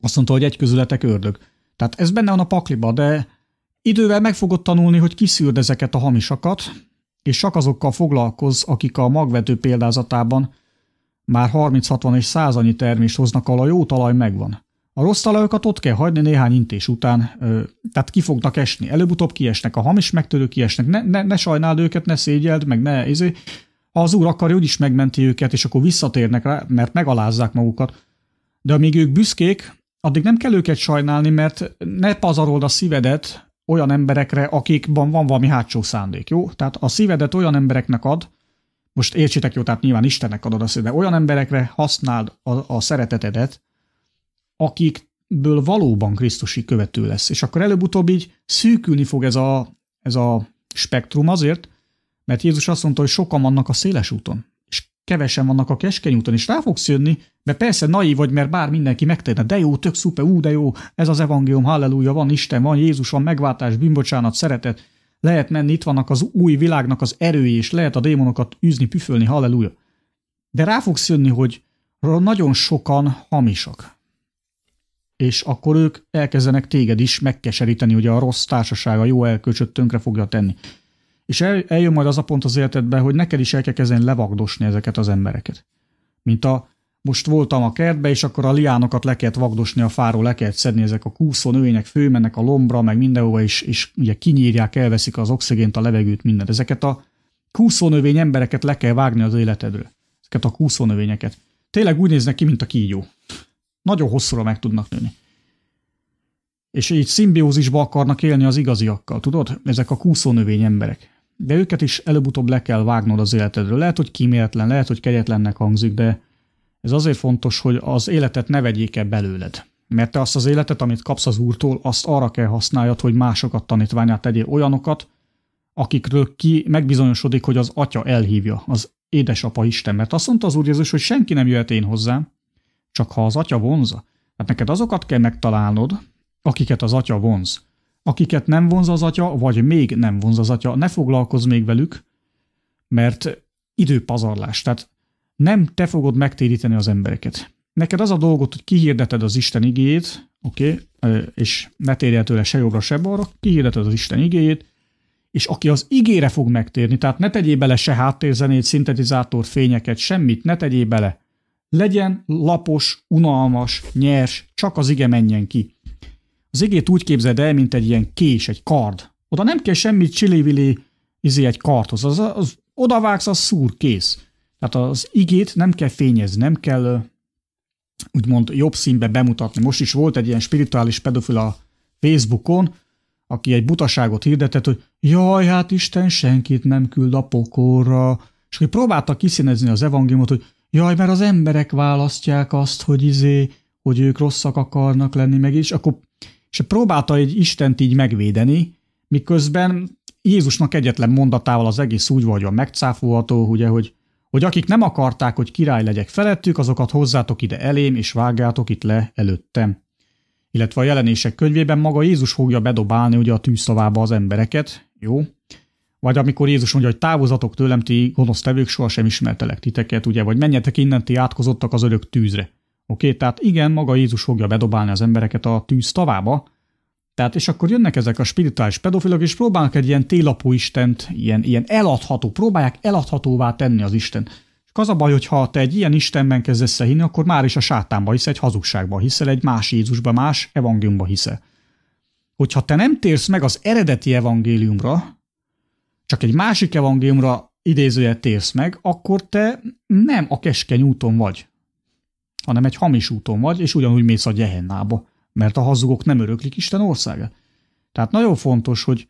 Azt mondta, hogy egy közületek ördög. Tehát ez benne van a pakliba, de Idővel meg fogod tanulni, hogy kiszűrd ezeket a hamisakat, és csak azokkal foglalkozz, akik a magvető példázatában már 30-60 és 100 annyi termést hoznak, ahol a jó talaj megvan. A rossz talajokat ott kell hagyni néhány intés után, ö, tehát ki fognak esni. Előbb-utóbb kiesnek, a hamis megtörő kiesnek. Ne, ne, ne sajnáld őket, ne szégyeld, meg ne izé. Ha az úr akarja, úgyis megmenti őket, és akkor visszatérnek rá, mert megalázzák magukat. De amíg ők büszkék, addig nem kell őket sajnálni, mert ne pazarold a szívedet olyan emberekre, akikban van valami hátsó szándék, jó? Tehát a szívedet olyan embereknek ad, most értsétek jó, tehát nyilván Istennek adod a szívedet, olyan emberekre használd a, a szeretetedet, akikből valóban Krisztusi követő lesz. És akkor előbb-utóbb így szűkülni fog ez a, ez a spektrum azért, mert Jézus azt mondta, hogy sokan vannak a széles úton. Kevesen vannak a keskeny úton, és rá fogsz jönni, mert persze naív vagy, mert bár mindenki megtenne, de jó, tök szuper, ú, de jó, ez az evangélium, halleluja, van Isten, van Jézus, van megváltás, bűnbocsánat, szeretet, lehet menni, itt vannak az új világnak az erői, és lehet a démonokat űzni, püfölni, halleluja. De rá fogsz jönni, hogy nagyon sokan hamisak. És akkor ők elkezdenek téged is megkeseríteni, hogy a rossz társaság, a jó elkölcsöt tönkre fogja tenni. És el, eljön majd az a pont az életedben, hogy neked is el kell kezdeni levagdosni ezeket az embereket. Mint a most voltam a kertbe, és akkor a liánokat le kellett vagdosni a fáról, le kellett szedni ezek a kúszó növények, főmennek a lombra, meg mindenhova, és, és ugye kinyírják, elveszik az oxigént, a levegőt, mindent. Ezeket a növény embereket le kell vágni az életedről. Ezeket a kúszónövényeket. Tényleg úgy néznek ki, mint a kígyó. Nagyon hosszúra meg tudnak nőni. És így szimbiózisba akarnak élni az igaziakkal, tudod? Ezek a növény emberek de őket is előbb-utóbb le kell vágnod az életedről. Lehet, hogy kíméletlen, lehet, hogy kegyetlennek hangzik, de ez azért fontos, hogy az életet ne vegyék el belőled. Mert te azt az életet, amit kapsz az úrtól, azt arra kell használjad, hogy másokat tanítványát tegyél olyanokat, akikről ki megbizonyosodik, hogy az atya elhívja, az édesapa Isten. Mert azt mondta az Úr Jézus, hogy senki nem jöhet én hozzám, csak ha az atya vonza. Hát neked azokat kell megtalálnod, akiket az atya vonz akiket nem vonz az atya, vagy még nem vonz az atya, ne foglalkozz még velük, mert időpazarlás. Tehát nem te fogod megtéríteni az embereket. Neked az a dolgot, hogy kihirdeted az Isten igéjét, oké, okay, és ne térjél tőle se jobbra, se balra, kihirdeted az Isten igéjét, és aki az igére fog megtérni, tehát ne tegyél bele se háttérzenét, szintetizátor, fényeket, semmit, ne tegyél bele. Legyen lapos, unalmas, nyers, csak az ige menjen ki. Az igét úgy képzeld el, mint egy ilyen kés, egy kard. Oda nem kell semmi csili-vili izé egy karthoz. Az, az, vágsz, az szúr, kész. Tehát az igét nem kell fényezni, nem kell úgymond jobb színbe bemutatni. Most is volt egy ilyen spirituális pedofil a Facebookon, aki egy butaságot hirdetett, hogy jaj, hát Isten senkit nem küld a pokorra. És hogy próbálta kiszínezni az evangéliumot, hogy jaj, mert az emberek választják azt, hogy izé, hogy ők rosszak akarnak lenni meg, és akkor és próbálta egy Istent így megvédeni, miközben Jézusnak egyetlen mondatával az egész úgy volt, hogy megcáfolható, ugye, hogy, hogy akik nem akarták, hogy király legyek felettük, azokat hozzátok ide elém, és vágjátok itt le előttem. Illetve a jelenések könyvében maga Jézus fogja bedobálni ugye a tűzszavába az embereket, jó? Vagy amikor Jézus mondja, hogy távozatok tőlem, ti gonosz tevők, sohasem ismertelek titeket, ugye, vagy menjetek innen, ti átkozottak az örök tűzre. Oké, okay, tehát igen, maga Jézus fogja bedobálni az embereket a tűz tavába, tehát és akkor jönnek ezek a spirituális pedofilok, és próbálnak egy ilyen télapú istent, ilyen, ilyen eladható, próbálják eladhatóvá tenni az Isten. és az a baj, hogyha te egy ilyen Istenben kezdesz hinni, akkor már is a sátánba hisz, egy hazugságba hiszel, egy más Jézusba, más evangéliumba hiszel. Hogyha te nem térsz meg az eredeti evangéliumra, csak egy másik evangéliumra idézője térsz meg, akkor te nem a keskeny úton vagy hanem egy hamis úton vagy, és ugyanúgy mész a gyehennába, mert a hazugok nem öröklik Isten országa. Tehát nagyon fontos, hogy,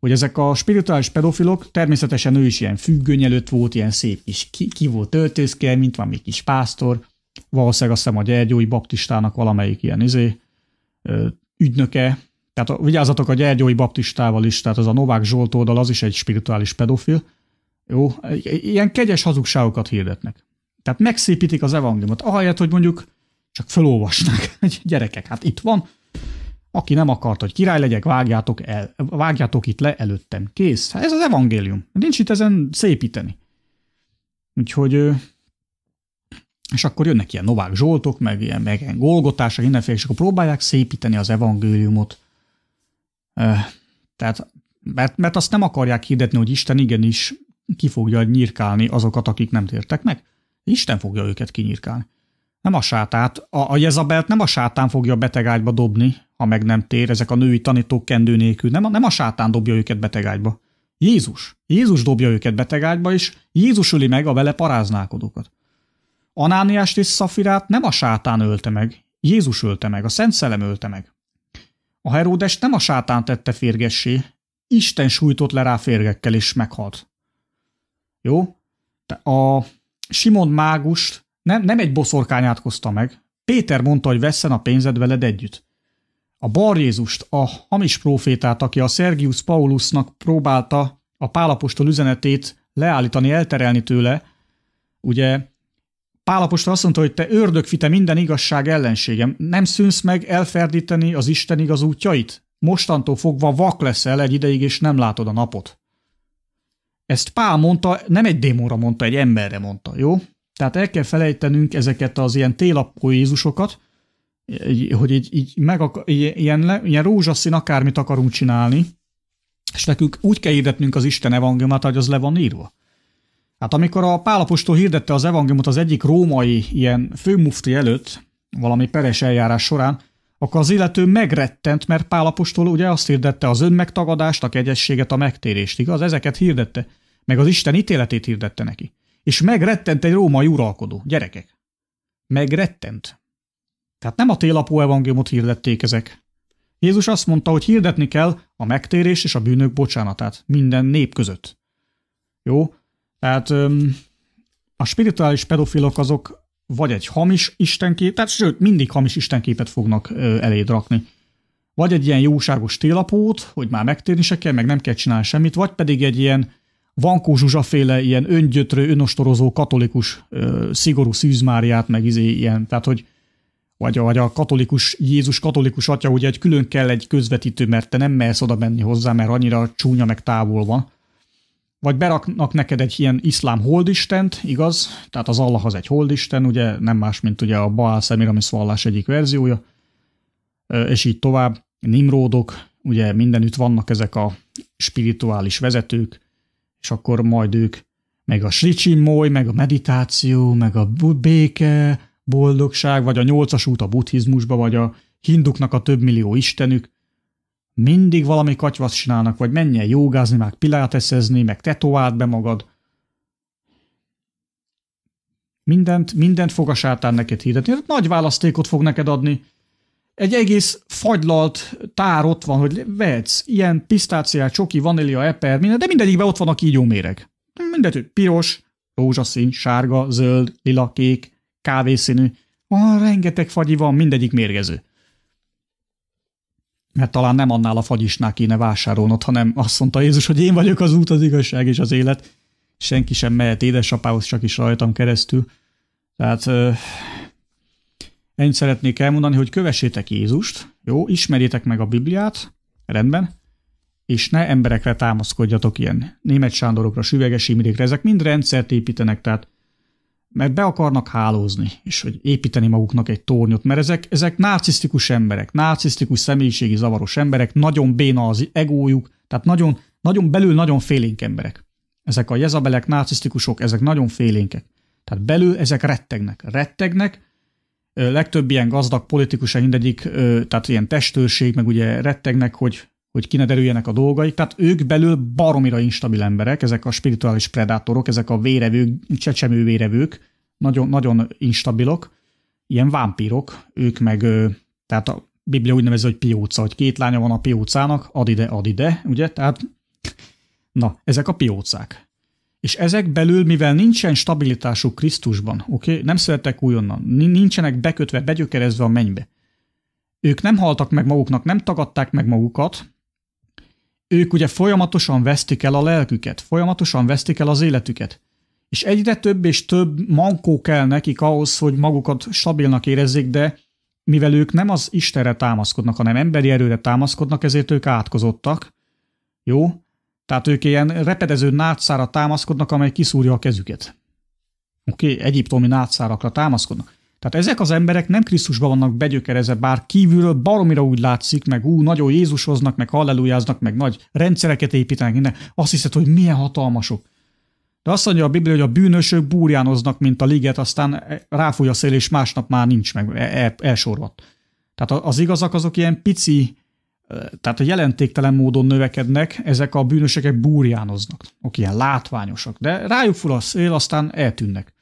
hogy ezek a spirituális pedofilok, természetesen ő is ilyen függöny előtt volt, ilyen szép kis ki, ki volt mint van még kis pásztor, valószínűleg azt hiszem a Gyergyói baptistának valamelyik ilyen izé, ügynöke, tehát a, vigyázzatok a Gyergyói baptistával is, tehát az a Novák Zsolt oldal, az is egy spirituális pedofil, jó, ilyen kegyes hazugságokat hirdetnek. Tehát megszépítik az evangéliumot, ahelyett, hogy mondjuk csak felolvasnak, hogy gyerekek, hát itt van, aki nem akart, hogy király legyek, vágjátok, el, vágjátok itt le előttem. Kész. Hát ez az evangélium. Nincs itt ezen szépíteni. Úgyhogy és akkor jönnek ilyen Novák Zsoltok, meg ilyen, meg ilyen golgotások, mindenféle, és akkor próbálják szépíteni az evangéliumot. Tehát, mert, mert azt nem akarják hirdetni, hogy Isten igenis ki fogja nyírkálni azokat, akik nem tértek meg. Isten fogja őket kinyírkálni. Nem a sátát, a, a Jezabelt nem a sátán fogja a betegágyba dobni, ha meg nem tér, ezek a női tanítók kendő nélkül. Nem, nem a sátán dobja őket betegágyba. Jézus. Jézus dobja őket betegágyba, és Jézus öli meg a vele paráználkodókat. Anániást és Szafirát nem a sátán ölte meg, Jézus ölte meg, a Szent Szellem ölte meg. A Heródes nem a sátán tette férgessé, Isten sújtott le rá férgekkel, és meghalt. Jó? De a Simon Mágust nem, nem egy boszorkány átkozta meg. Péter mondta, hogy vesszen a pénzed veled együtt. A Bar Jézust, a hamis profétát, aki a Sergius Paulusnak próbálta a pálapostól üzenetét leállítani, elterelni tőle, ugye Pálapostól azt mondta, hogy te ördögfite minden igazság ellenségem, nem szűnsz meg elferdíteni az Isten igaz útjait? Mostantól fogva vak leszel egy ideig, és nem látod a napot. Ezt Pál mondta, nem egy démonra mondta, egy emberre mondta, jó? Tehát el kell felejtenünk ezeket az ilyen télapkó Jézusokat, hogy így, így meg akar, ilyen, ilyen rózsaszín akármit akarunk csinálni, és nekünk úgy kell hirdetnünk az Isten evangéliumát, hogy az le van írva. Hát amikor a Pálapostól hirdette az evangéliumot az egyik római ilyen főmufti előtt, valami peres eljárás során, akkor az illető megrettent, mert Pálapostól ugye azt hirdette az önmegtagadást, a kegyességet, a megtérést, igaz? Ezeket hirdette meg az Isten ítéletét hirdette neki. És megrettent egy római uralkodó, gyerekek. Megrettent. Tehát nem a télapó evangéliumot hirdették ezek. Jézus azt mondta, hogy hirdetni kell a megtérés és a bűnök bocsánatát minden nép között. Jó? Tehát öm, a spirituális pedofilok azok vagy egy hamis istenkép, tehát sőt, mindig hamis istenképet fognak ö, eléd rakni. Vagy egy ilyen jóságos télapót, hogy már megtérni se kell, meg nem kell csinálni semmit, vagy pedig egy ilyen Vankó féle ilyen öngyötrő, önostorozó katolikus ö, szigorú szűzmáriát, meg izé ilyen, tehát hogy vagy a, vagy a katolikus, Jézus katolikus atya, ugye egy külön kell egy közvetítő, mert te nem mehetsz oda menni hozzá, mert annyira csúnya meg távol van. Vagy beraknak neked egy ilyen iszlám holdistent, igaz? Tehát az Allah az egy holdisten, ugye nem más, mint ugye a Baal Szemiramis vallás egyik verziója, és így tovább. Nimródok, ugye mindenütt vannak ezek a spirituális vezetők, és akkor majd ők, meg a sricsimmoly, meg a meditáció, meg a béke, boldogság, vagy a nyolcas út a buddhizmusba, vagy a hinduknak a több millió istenük, mindig valami katyvasz csinálnak, vagy menjen jogázni, meg pilateszezni, meg tetováld be magad. Mindent, mindent fog a sátán neked hirdetni. Nagy választékot fog neked adni, egy egész fagylalt tár ott van, hogy vehetsz ilyen pisztáciát, csoki, vanília, eper, minden, de mindegyikben ott van a kígyóméreg. Mindegy, piros, rózsaszín, sárga, zöld, lila, kék, kávészínű. Van rengeteg fagyi van, mindegyik mérgező. Mert talán nem annál a fagyisnál kéne vásárolnod, hanem azt mondta Jézus, hogy én vagyok az út, az igazság és az élet. Senki sem mehet édesapához, csak is rajtam keresztül. Tehát Ennyit szeretnék elmondani, hogy kövessétek Jézust, jó, ismerjétek meg a Bibliát, rendben, és ne emberekre támaszkodjatok ilyen. Német Sándorokra, Süveges imidékre, ezek mind rendszert építenek, tehát mert be akarnak hálózni, és hogy építeni maguknak egy tornyot, mert ezek, ezek narcisztikus emberek, narcisztikus személyiségi zavaros emberek, nagyon béna az egójuk, tehát nagyon, nagyon belül nagyon félénk emberek. Ezek a jezabelek, narcisztikusok, ezek nagyon félénkek. Tehát belül ezek rettegnek. Rettegnek, legtöbb ilyen gazdag politikus, mindegyik, tehát ilyen testőrség, meg ugye rettegnek, hogy hogy ki ne derüljenek a dolgaik. Tehát ők belül baromira instabil emberek, ezek a spirituális predátorok, ezek a vérevők, csecsemő vérevők, nagyon, nagyon instabilok, ilyen vámpírok, ők meg, tehát a Biblia úgy nevezi, hogy pióca, hogy két lánya van a piócának, ad ide, ad ide, ugye? Tehát, na, ezek a piócák. És ezek belül, mivel nincsen stabilitásuk Krisztusban, oké, okay, nem születtek újonnan, nincsenek bekötve, begyökerezve a mennybe. Ők nem haltak meg maguknak, nem tagadták meg magukat, ők ugye folyamatosan vesztik el a lelküket, folyamatosan vesztik el az életüket. És egyre több és több mankó kell nekik ahhoz, hogy magukat stabilnak érezzék, de mivel ők nem az Istenre támaszkodnak, hanem emberi erőre támaszkodnak, ezért ők átkozottak. Jó? Tehát ők ilyen repedező nátszára támaszkodnak, amely kiszúrja a kezüket. Oké, okay, egyiptomi nátszárakra támaszkodnak. Tehát ezek az emberek nem Krisztusba vannak begyökerezve, bár kívülről baromira úgy látszik, meg ú, nagyon Jézushoznak, meg hallelujáznak, meg nagy rendszereket építenek, innen. Azt hiszed, hogy milyen hatalmasok. De azt mondja a Biblia, hogy a bűnösök búrjánoznak, mint a liget, aztán ráfúj a szél, és másnap már nincs meg, e, e, el, Tehát az igazak azok ilyen pici, tehát a jelentéktelen módon növekednek, ezek a bűnösek búrjánoznak, ok, ilyen látványosak, de rájuk ful a szél, aztán eltűnnek.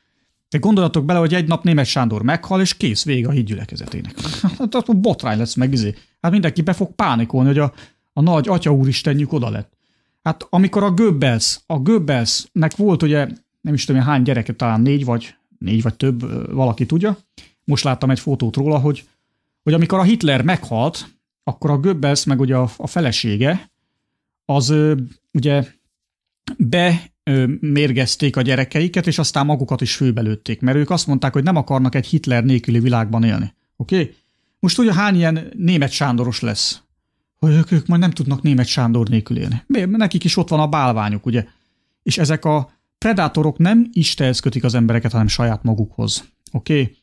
De gondoljatok bele, hogy egy nap német Sándor meghal, és kész, vége a hídgyülekezetének. Hát akkor botrány lesz meg, izé. Hát mindenki be fog pánikolni, hogy a, a nagy atya úristenjük oda lett. Hát amikor a Göbbels, a Göbbelsnek volt ugye, nem is tudom hány gyereke, talán négy vagy, négy vagy több, valaki tudja. Most láttam egy fotót róla, hogy, hogy amikor a Hitler meghalt, akkor a Goebbels, meg ugye a, a felesége, az ugye be mérgezték a gyerekeiket, és aztán magukat is főbelőtték, mert ők azt mondták, hogy nem akarnak egy Hitler nélküli világban élni. Oké? Okay? Most ugye hány ilyen német Sándoros lesz? Hogy ők, ők majd nem tudnak német Sándor nélkül élni. Nekik is ott van a bálványuk, ugye? És ezek a predátorok nem Istenhez kötik az embereket, hanem saját magukhoz. Oké? Okay?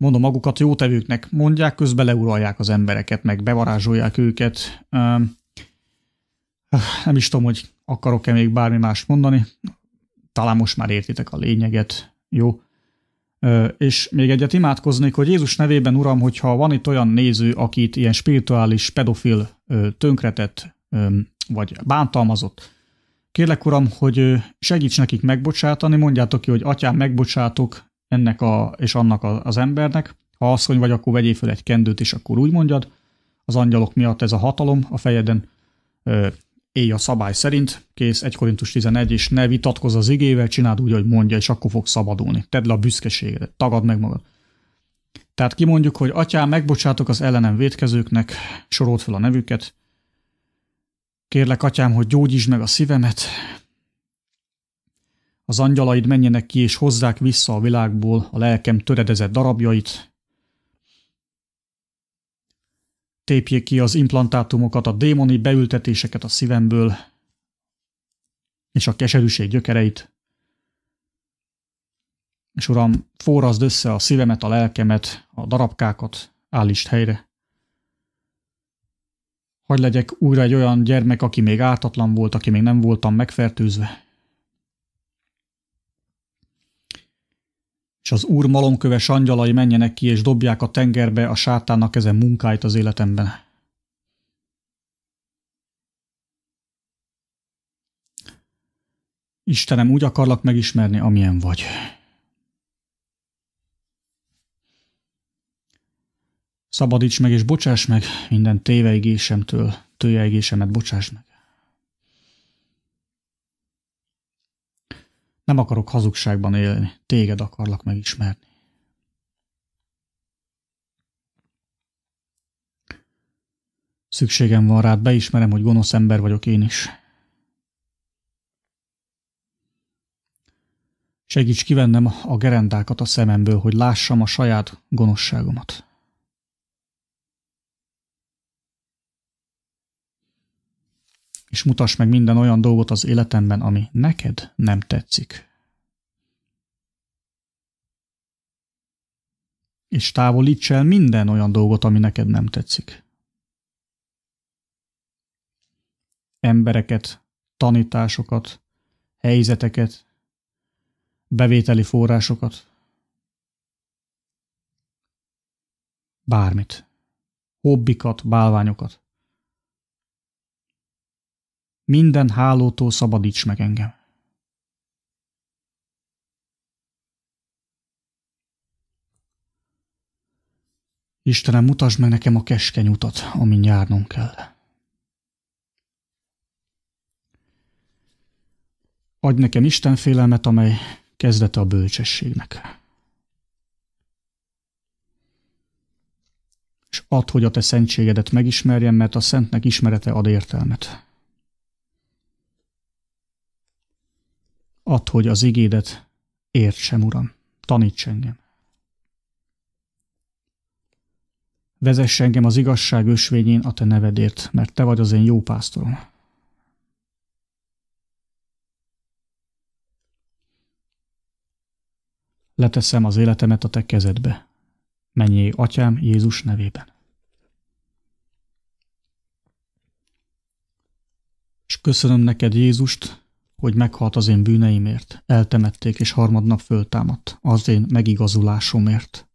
mondom, magukat jótevőknek mondják, közben leuralják az embereket, meg bevarázsolják őket. Nem is tudom, hogy akarok-e még bármi más mondani. Talán most már értitek a lényeget. Jó. És még egyet imádkoznék, hogy Jézus nevében, Uram, hogyha van itt olyan néző, akit ilyen spirituális pedofil tönkretett, vagy bántalmazott, kérlek Uram, hogy segíts nekik megbocsátani, mondjátok ki, hogy Atyám, megbocsátok, ennek a, és annak a, az embernek, ha asszony vagy, akkor vegyél fel egy kendőt, és akkor úgy mondjad, az angyalok miatt ez a hatalom a fejeden, ö, élj a szabály szerint, kész 1 Korintus 11, és ne vitatkozz az igével, csináld úgy, hogy mondja, és akkor fogsz szabadulni. Tedd le a büszkeségedet, tagad meg magad. Tehát kimondjuk, hogy atyám, megbocsátok az ellenem vétkezőknek sorolt fel a nevüket, Kérlek, atyám, hogy gyógyítsd meg a szívemet, az angyalaid menjenek ki és hozzák vissza a világból a lelkem töredezett darabjait. Tépjék ki az implantátumokat, a démoni beültetéseket a szívemből, és a keserűség gyökereit. És uram, forrazd össze a szívemet, a lelkemet, a darabkákat, állítsd helyre. Hogy legyek újra egy olyan gyermek, aki még ártatlan volt, aki még nem voltam megfertőzve. és az úr malomköves angyalai menjenek ki és dobják a tengerbe a sátának ezen munkáit az életemben. Istenem, úgy akarlak megismerni, amilyen vagy. Szabadíts meg és bocsáss meg minden téveigésemtől, tőjeigésemet bocsáss meg. Nem akarok hazugságban élni, téged akarlak megismerni. Szükségem van rád, beismerem, hogy gonosz ember vagyok én is. Segíts kivennem a gerendákat a szememből, hogy lássam a saját gonoszságomat. és mutass meg minden olyan dolgot az életemben, ami neked nem tetszik. És távolíts el minden olyan dolgot, ami neked nem tetszik. Embereket, tanításokat, helyzeteket, bevételi forrásokat. Bármit. Hobbikat, bálványokat minden hálótól szabadíts meg engem. Istenem, mutasd meg nekem a keskeny utat, amin járnom kell. Adj nekem Isten félelmet, amely kezdete a bölcsességnek. És add, hogy a te szentségedet megismerjem, mert a szentnek ismerete ad értelmet. Add, hogy az igédet értsem, Uram, taníts engem. Vezess engem az igazság ösvényén a te nevedért, mert te vagy az én jó pásztorom. Leteszem az életemet a te kezedbe. Menjél, atyám, Jézus nevében. És köszönöm neked Jézust, hogy meghalt az én bűneimért, eltemették és harmadnap föltámadt, az én megigazulásomért.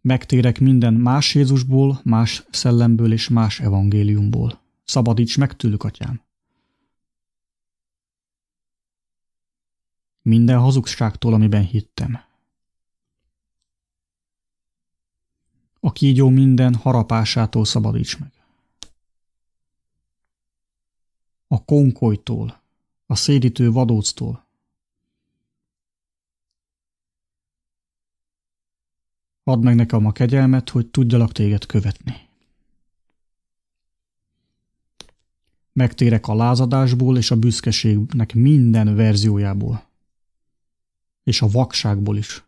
Megtérek minden más Jézusból, más szellemből és más evangéliumból. Szabadíts meg tőlük, atyám! Minden hazugságtól, amiben hittem. A kígyó minden harapásától szabadíts meg. a konkolytól, a szédítő vadóctól. Add meg nekem a kegyelmet, hogy tudjalak téged követni. Megtérek a lázadásból és a büszkeségnek minden verziójából. És a vakságból is.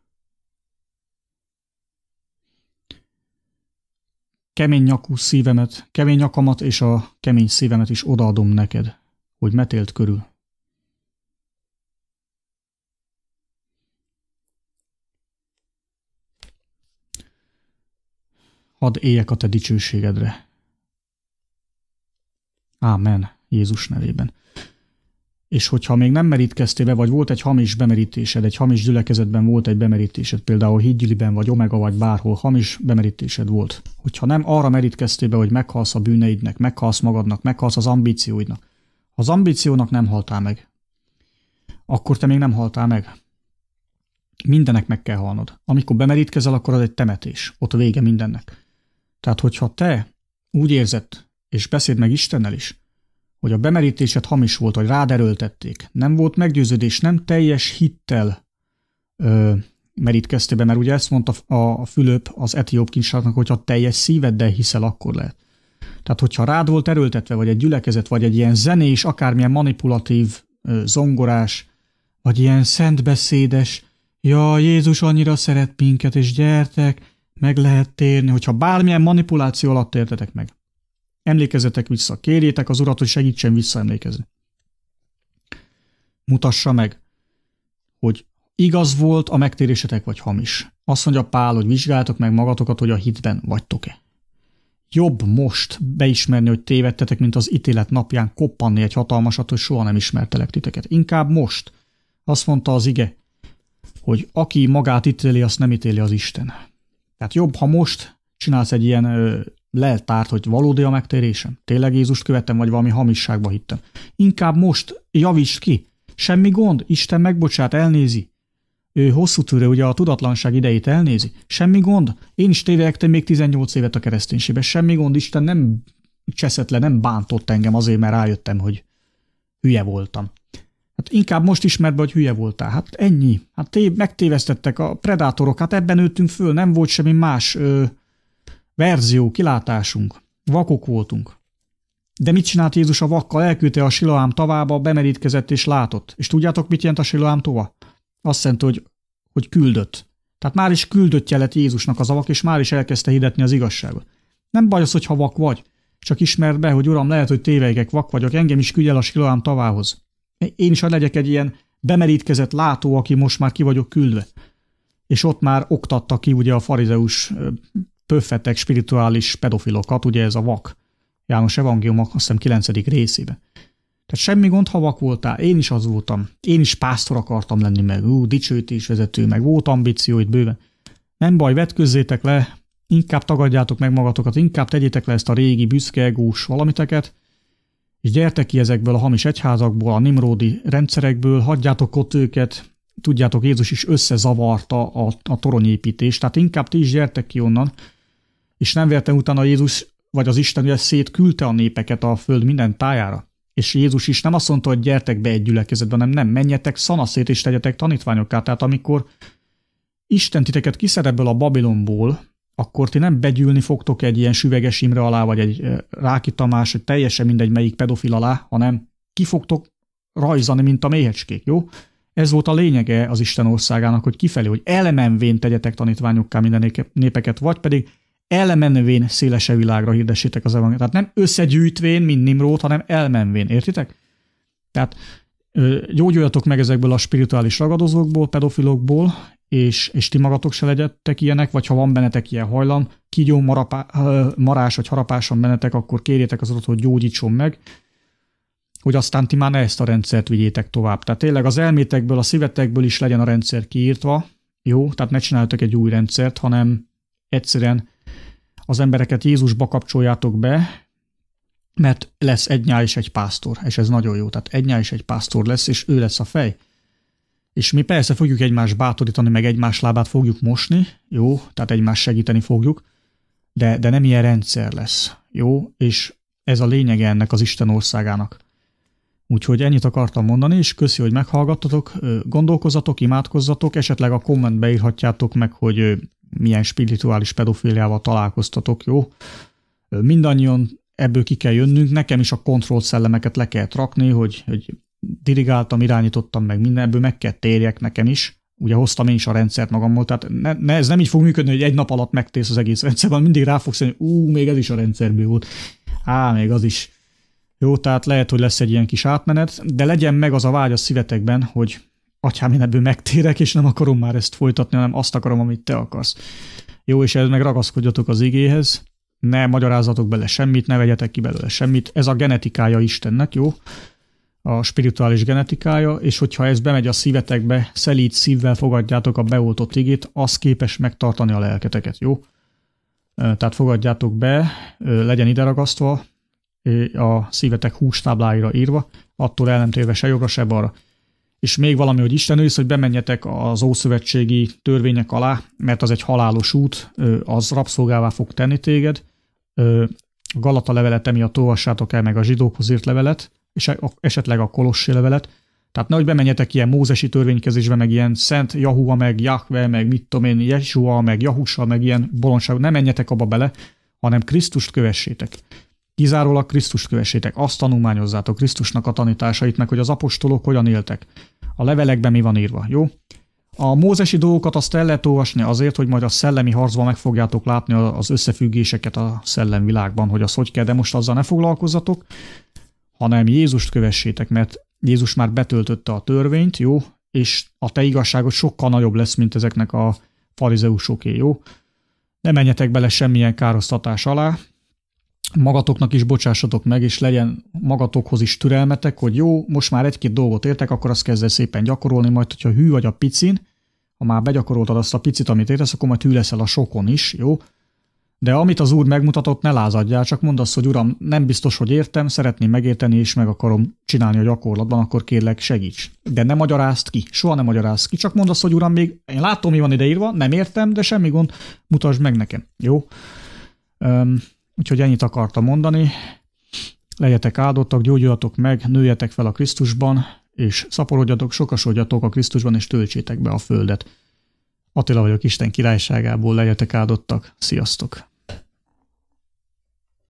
kemény nyakú szívemet, kemény nyakamat és a kemény szívemet is odaadom neked, hogy metélt körül. Hadd éljek a te dicsőségedre. Ámen, Jézus nevében és hogyha még nem merítkeztél be, vagy volt egy hamis bemerítésed, egy hamis gyülekezetben volt egy bemerítésed, például Higgyliben, vagy Omega, vagy bárhol hamis bemerítésed volt. Hogyha nem arra merítkeztél be, hogy meghalsz a bűneidnek, meghalsz magadnak, meghalsz az ambícióidnak. Ha az ambíciónak nem haltál meg, akkor te még nem haltál meg. Mindenek meg kell halnod. Amikor bemerítkezel, akkor az egy temetés. Ott a vége mindennek. Tehát, hogyha te úgy érzed, és beszéd meg Istennel is, hogy a bemerítésed hamis volt, hogy rád erőltették. Nem volt meggyőződés, nem teljes hittel ö, merítkezte be, mert ugye ezt mondta a Fülöp az etióp kincstárnak, hogyha teljes szíveddel hiszel, akkor lehet. Tehát, hogyha rád volt erőltetve, vagy egy gyülekezet, vagy egy ilyen zenés, akármilyen manipulatív, ö, zongorás, vagy ilyen szentbeszédes, ja, Jézus annyira szeret minket, és gyertek, meg lehet térni, hogyha bármilyen manipuláció alatt értetek meg. Emlékezetek vissza, kérjétek az urat, hogy segítsen visszaemlékezni. Mutassa meg, hogy igaz volt a megtérésetek, vagy hamis. Azt mondja Pál, hogy vizsgáltok meg magatokat, hogy a hitben vagytok-e. Jobb most beismerni, hogy tévedtetek, mint az ítélet napján koppanni egy hatalmasat, hogy soha nem ismertelek titeket. Inkább most. Azt mondta az ige, hogy aki magát ítéli, azt nem ítéli az Isten. Tehát jobb, ha most csinálsz egy ilyen ö, leltárt, hogy valódi a megtérésem? Tényleg Jézust követtem, vagy valami hamisságba hittem? Inkább most javíts ki. Semmi gond, Isten megbocsát, elnézi. Ő hosszú tűrő, ugye a tudatlanság idejét elnézi. Semmi gond. Én is tévedektem még 18 évet a kereszténységben. Semmi gond, Isten nem cseszett le, nem bántott engem azért, mert rájöttem, hogy hülye voltam. Hát inkább most ismerd be, hogy hülye voltál. Hát ennyi. Hát té- megtévesztettek a predátorok, hát ebben nőttünk föl, nem volt semmi más. Ö- verzió, kilátásunk. Vakok voltunk. De mit csinált Jézus a vakkal? Elküldte a Siloám tavába, bemerítkezett és látott. És tudjátok, mit jelent a Siloám tova? Azt jelenti, hogy, hogy küldött. Tehát már is küldöttje lett Jézusnak az avak, és már is elkezdte hirdetni az igazságot. Nem baj az, hogyha vak vagy. Csak ismerd be, hogy uram, lehet, hogy tévejek, vak vagyok, engem is küldj el a Siloám tavához. Én is legyek egy ilyen bemerítkezett látó, aki most már ki vagyok küldve. És ott már oktatta ki ugye a farizeus pöffetek spirituális pedofilokat, ugye ez a vak János Evangélium, azt hiszem 9. részében. Tehát semmi gond, ha vak voltál. Én is az voltam. Én is pásztor akartam lenni, meg ú, is vezető, meg volt ambícióid bőven. Nem baj, vetközzétek le, inkább tagadjátok meg magatokat, inkább tegyétek le ezt a régi büszke egós valamiteket, és gyertek ki ezekből a hamis egyházakból, a nimródi rendszerekből, hagyjátok ott őket, tudjátok, Jézus is összezavarta a, a toronyépítést, tehát inkább ti is gyertek ki onnan, és nem vértem utána Jézus, vagy az Isten ugye szétküldte a népeket a föld minden tájára. És Jézus is nem azt mondta, hogy gyertek be egy gyülekezetbe, hanem nem, menjetek szanaszét és tegyetek tanítványokká. Tehát amikor Isten titeket kiszed ebből a Babilonból, akkor ti nem begyűlni fogtok egy ilyen süveges Imre alá, vagy egy eh, Ráki Tamás, vagy teljesen mindegy melyik pedofil alá, hanem ki fogtok rajzani, mint a méhecskék, jó? Ez volt a lényege az Isten országának, hogy kifelé, hogy elemenvén tegyetek tanítványokká minden népeket, vagy pedig elmenvén szélese világra hirdessétek az evangéliumot. Tehát nem összegyűjtvén, mint Nimrót, hanem elmenvén, értitek? Tehát gyógyuljatok meg ezekből a spirituális ragadozókból, pedofilokból, és, és ti magatok se legyetek ilyenek, vagy ha van bennetek ilyen hajlam, kigyó marapá, marás vagy harapáson bennetek, akkor kérjétek az urat, hogy gyógyítson meg, hogy aztán ti már ne ezt a rendszert vigyétek tovább. Tehát tényleg az elmétekből, a szívetekből is legyen a rendszer kiírtva, jó? Tehát ne csináltak egy új rendszert, hanem egyszerűen az embereket Jézusba kapcsoljátok be, mert lesz egy nyáj és egy pásztor, és ez nagyon jó. Tehát egy nyáj és egy pásztor lesz, és ő lesz a fej. És mi persze fogjuk egymást bátorítani, meg egymás lábát fogjuk mosni, jó, tehát egymást segíteni fogjuk, de, de nem ilyen rendszer lesz, jó, és ez a lényege ennek az Isten országának. Úgyhogy ennyit akartam mondani, és köszi, hogy meghallgattatok, gondolkozatok, imádkozzatok, esetleg a kommentbe írhatjátok meg, hogy milyen spirituális pedofiliával találkoztatok, jó? Mindannyian ebből ki kell jönnünk, nekem is a kontroll szellemeket le kell rakni, hogy, hogy dirigáltam, irányítottam meg minden, ebből meg kell térjek nekem is. Ugye hoztam én is a rendszert magammal, tehát ne, ne, ez nem így fog működni, hogy egy nap alatt megtész az egész rendszerben, mindig rá fogsz hogy ú, még ez is a rendszerből volt, á, még az is. Jó, tehát lehet, hogy lesz egy ilyen kis átmenet, de legyen meg az a vágy a szívetekben, hogy atyám, én ebből megtérek, és nem akarom már ezt folytatni, hanem azt akarom, amit te akarsz. Jó, és ez meg ragaszkodjatok az igéhez, ne magyarázatok bele semmit, ne vegyetek ki belőle semmit. Ez a genetikája Istennek, jó? A spirituális genetikája, és hogyha ez bemegy a szívetekbe, szelíd szívvel fogadjátok a beoltott igét, az képes megtartani a lelketeket, jó? Tehát fogadjátok be, legyen ide ragasztva, a szívetek hústábláira írva, attól el nem se jobbra, se balra és még valami, hogy Isten ősz, hogy bemenjetek az ószövetségi törvények alá, mert az egy halálos út, az rabszolgává fog tenni téged. A Galata levelet emiatt olvassátok el meg a zsidókhoz írt levelet, és esetleg a Kolossi levelet. Tehát nehogy bemenjetek ilyen mózesi törvénykezésbe, meg ilyen Szent Jahua, meg Jahve, meg mit tudom én, Jeshua, meg Jahusa, meg ilyen bolondság, ne menjetek abba bele, hanem Krisztust kövessétek. Kizárólag Krisztust kövessétek, azt tanulmányozzátok Krisztusnak a tanításait, meg hogy az apostolok hogyan éltek a levelekben mi van írva, jó? A mózesi dolgokat azt el lehet olvasni azért, hogy majd a szellemi harcban meg fogjátok látni az összefüggéseket a szellemvilágban, hogy az hogy kell, de most azzal ne foglalkozzatok, hanem Jézust kövessétek, mert Jézus már betöltötte a törvényt, jó? És a te igazságod sokkal nagyobb lesz, mint ezeknek a farizeusoké, jó? Ne menjetek bele semmilyen károsztatás alá, magatoknak is bocsássatok meg, és legyen magatokhoz is türelmetek, hogy jó, most már egy-két dolgot értek, akkor azt kezded szépen gyakorolni, majd hogyha hű vagy a picin, ha már begyakoroltad azt a picit, amit értesz, akkor majd hű leszel a sokon is, jó? De amit az úr megmutatott, ne lázadjál, csak mondd azt, hogy uram, nem biztos, hogy értem, szeretném megérteni, és meg akarom csinálni a gyakorlatban, akkor kérlek segíts. De nem magyarázd ki, soha nem magyarázd ki, csak mondd azt, hogy uram, még én látom, mi van ideírva, nem értem, de semmi gond, mutasd meg nekem, jó? Um, Úgyhogy ennyit akartam mondani. Legyetek áldottak, gyógyuljatok meg, nőjetek fel a Krisztusban, és szaporodjatok, sokasodjatok a Krisztusban, és töltsétek be a földet. Attila vagyok Isten királyságából, legyetek áldottak, sziasztok!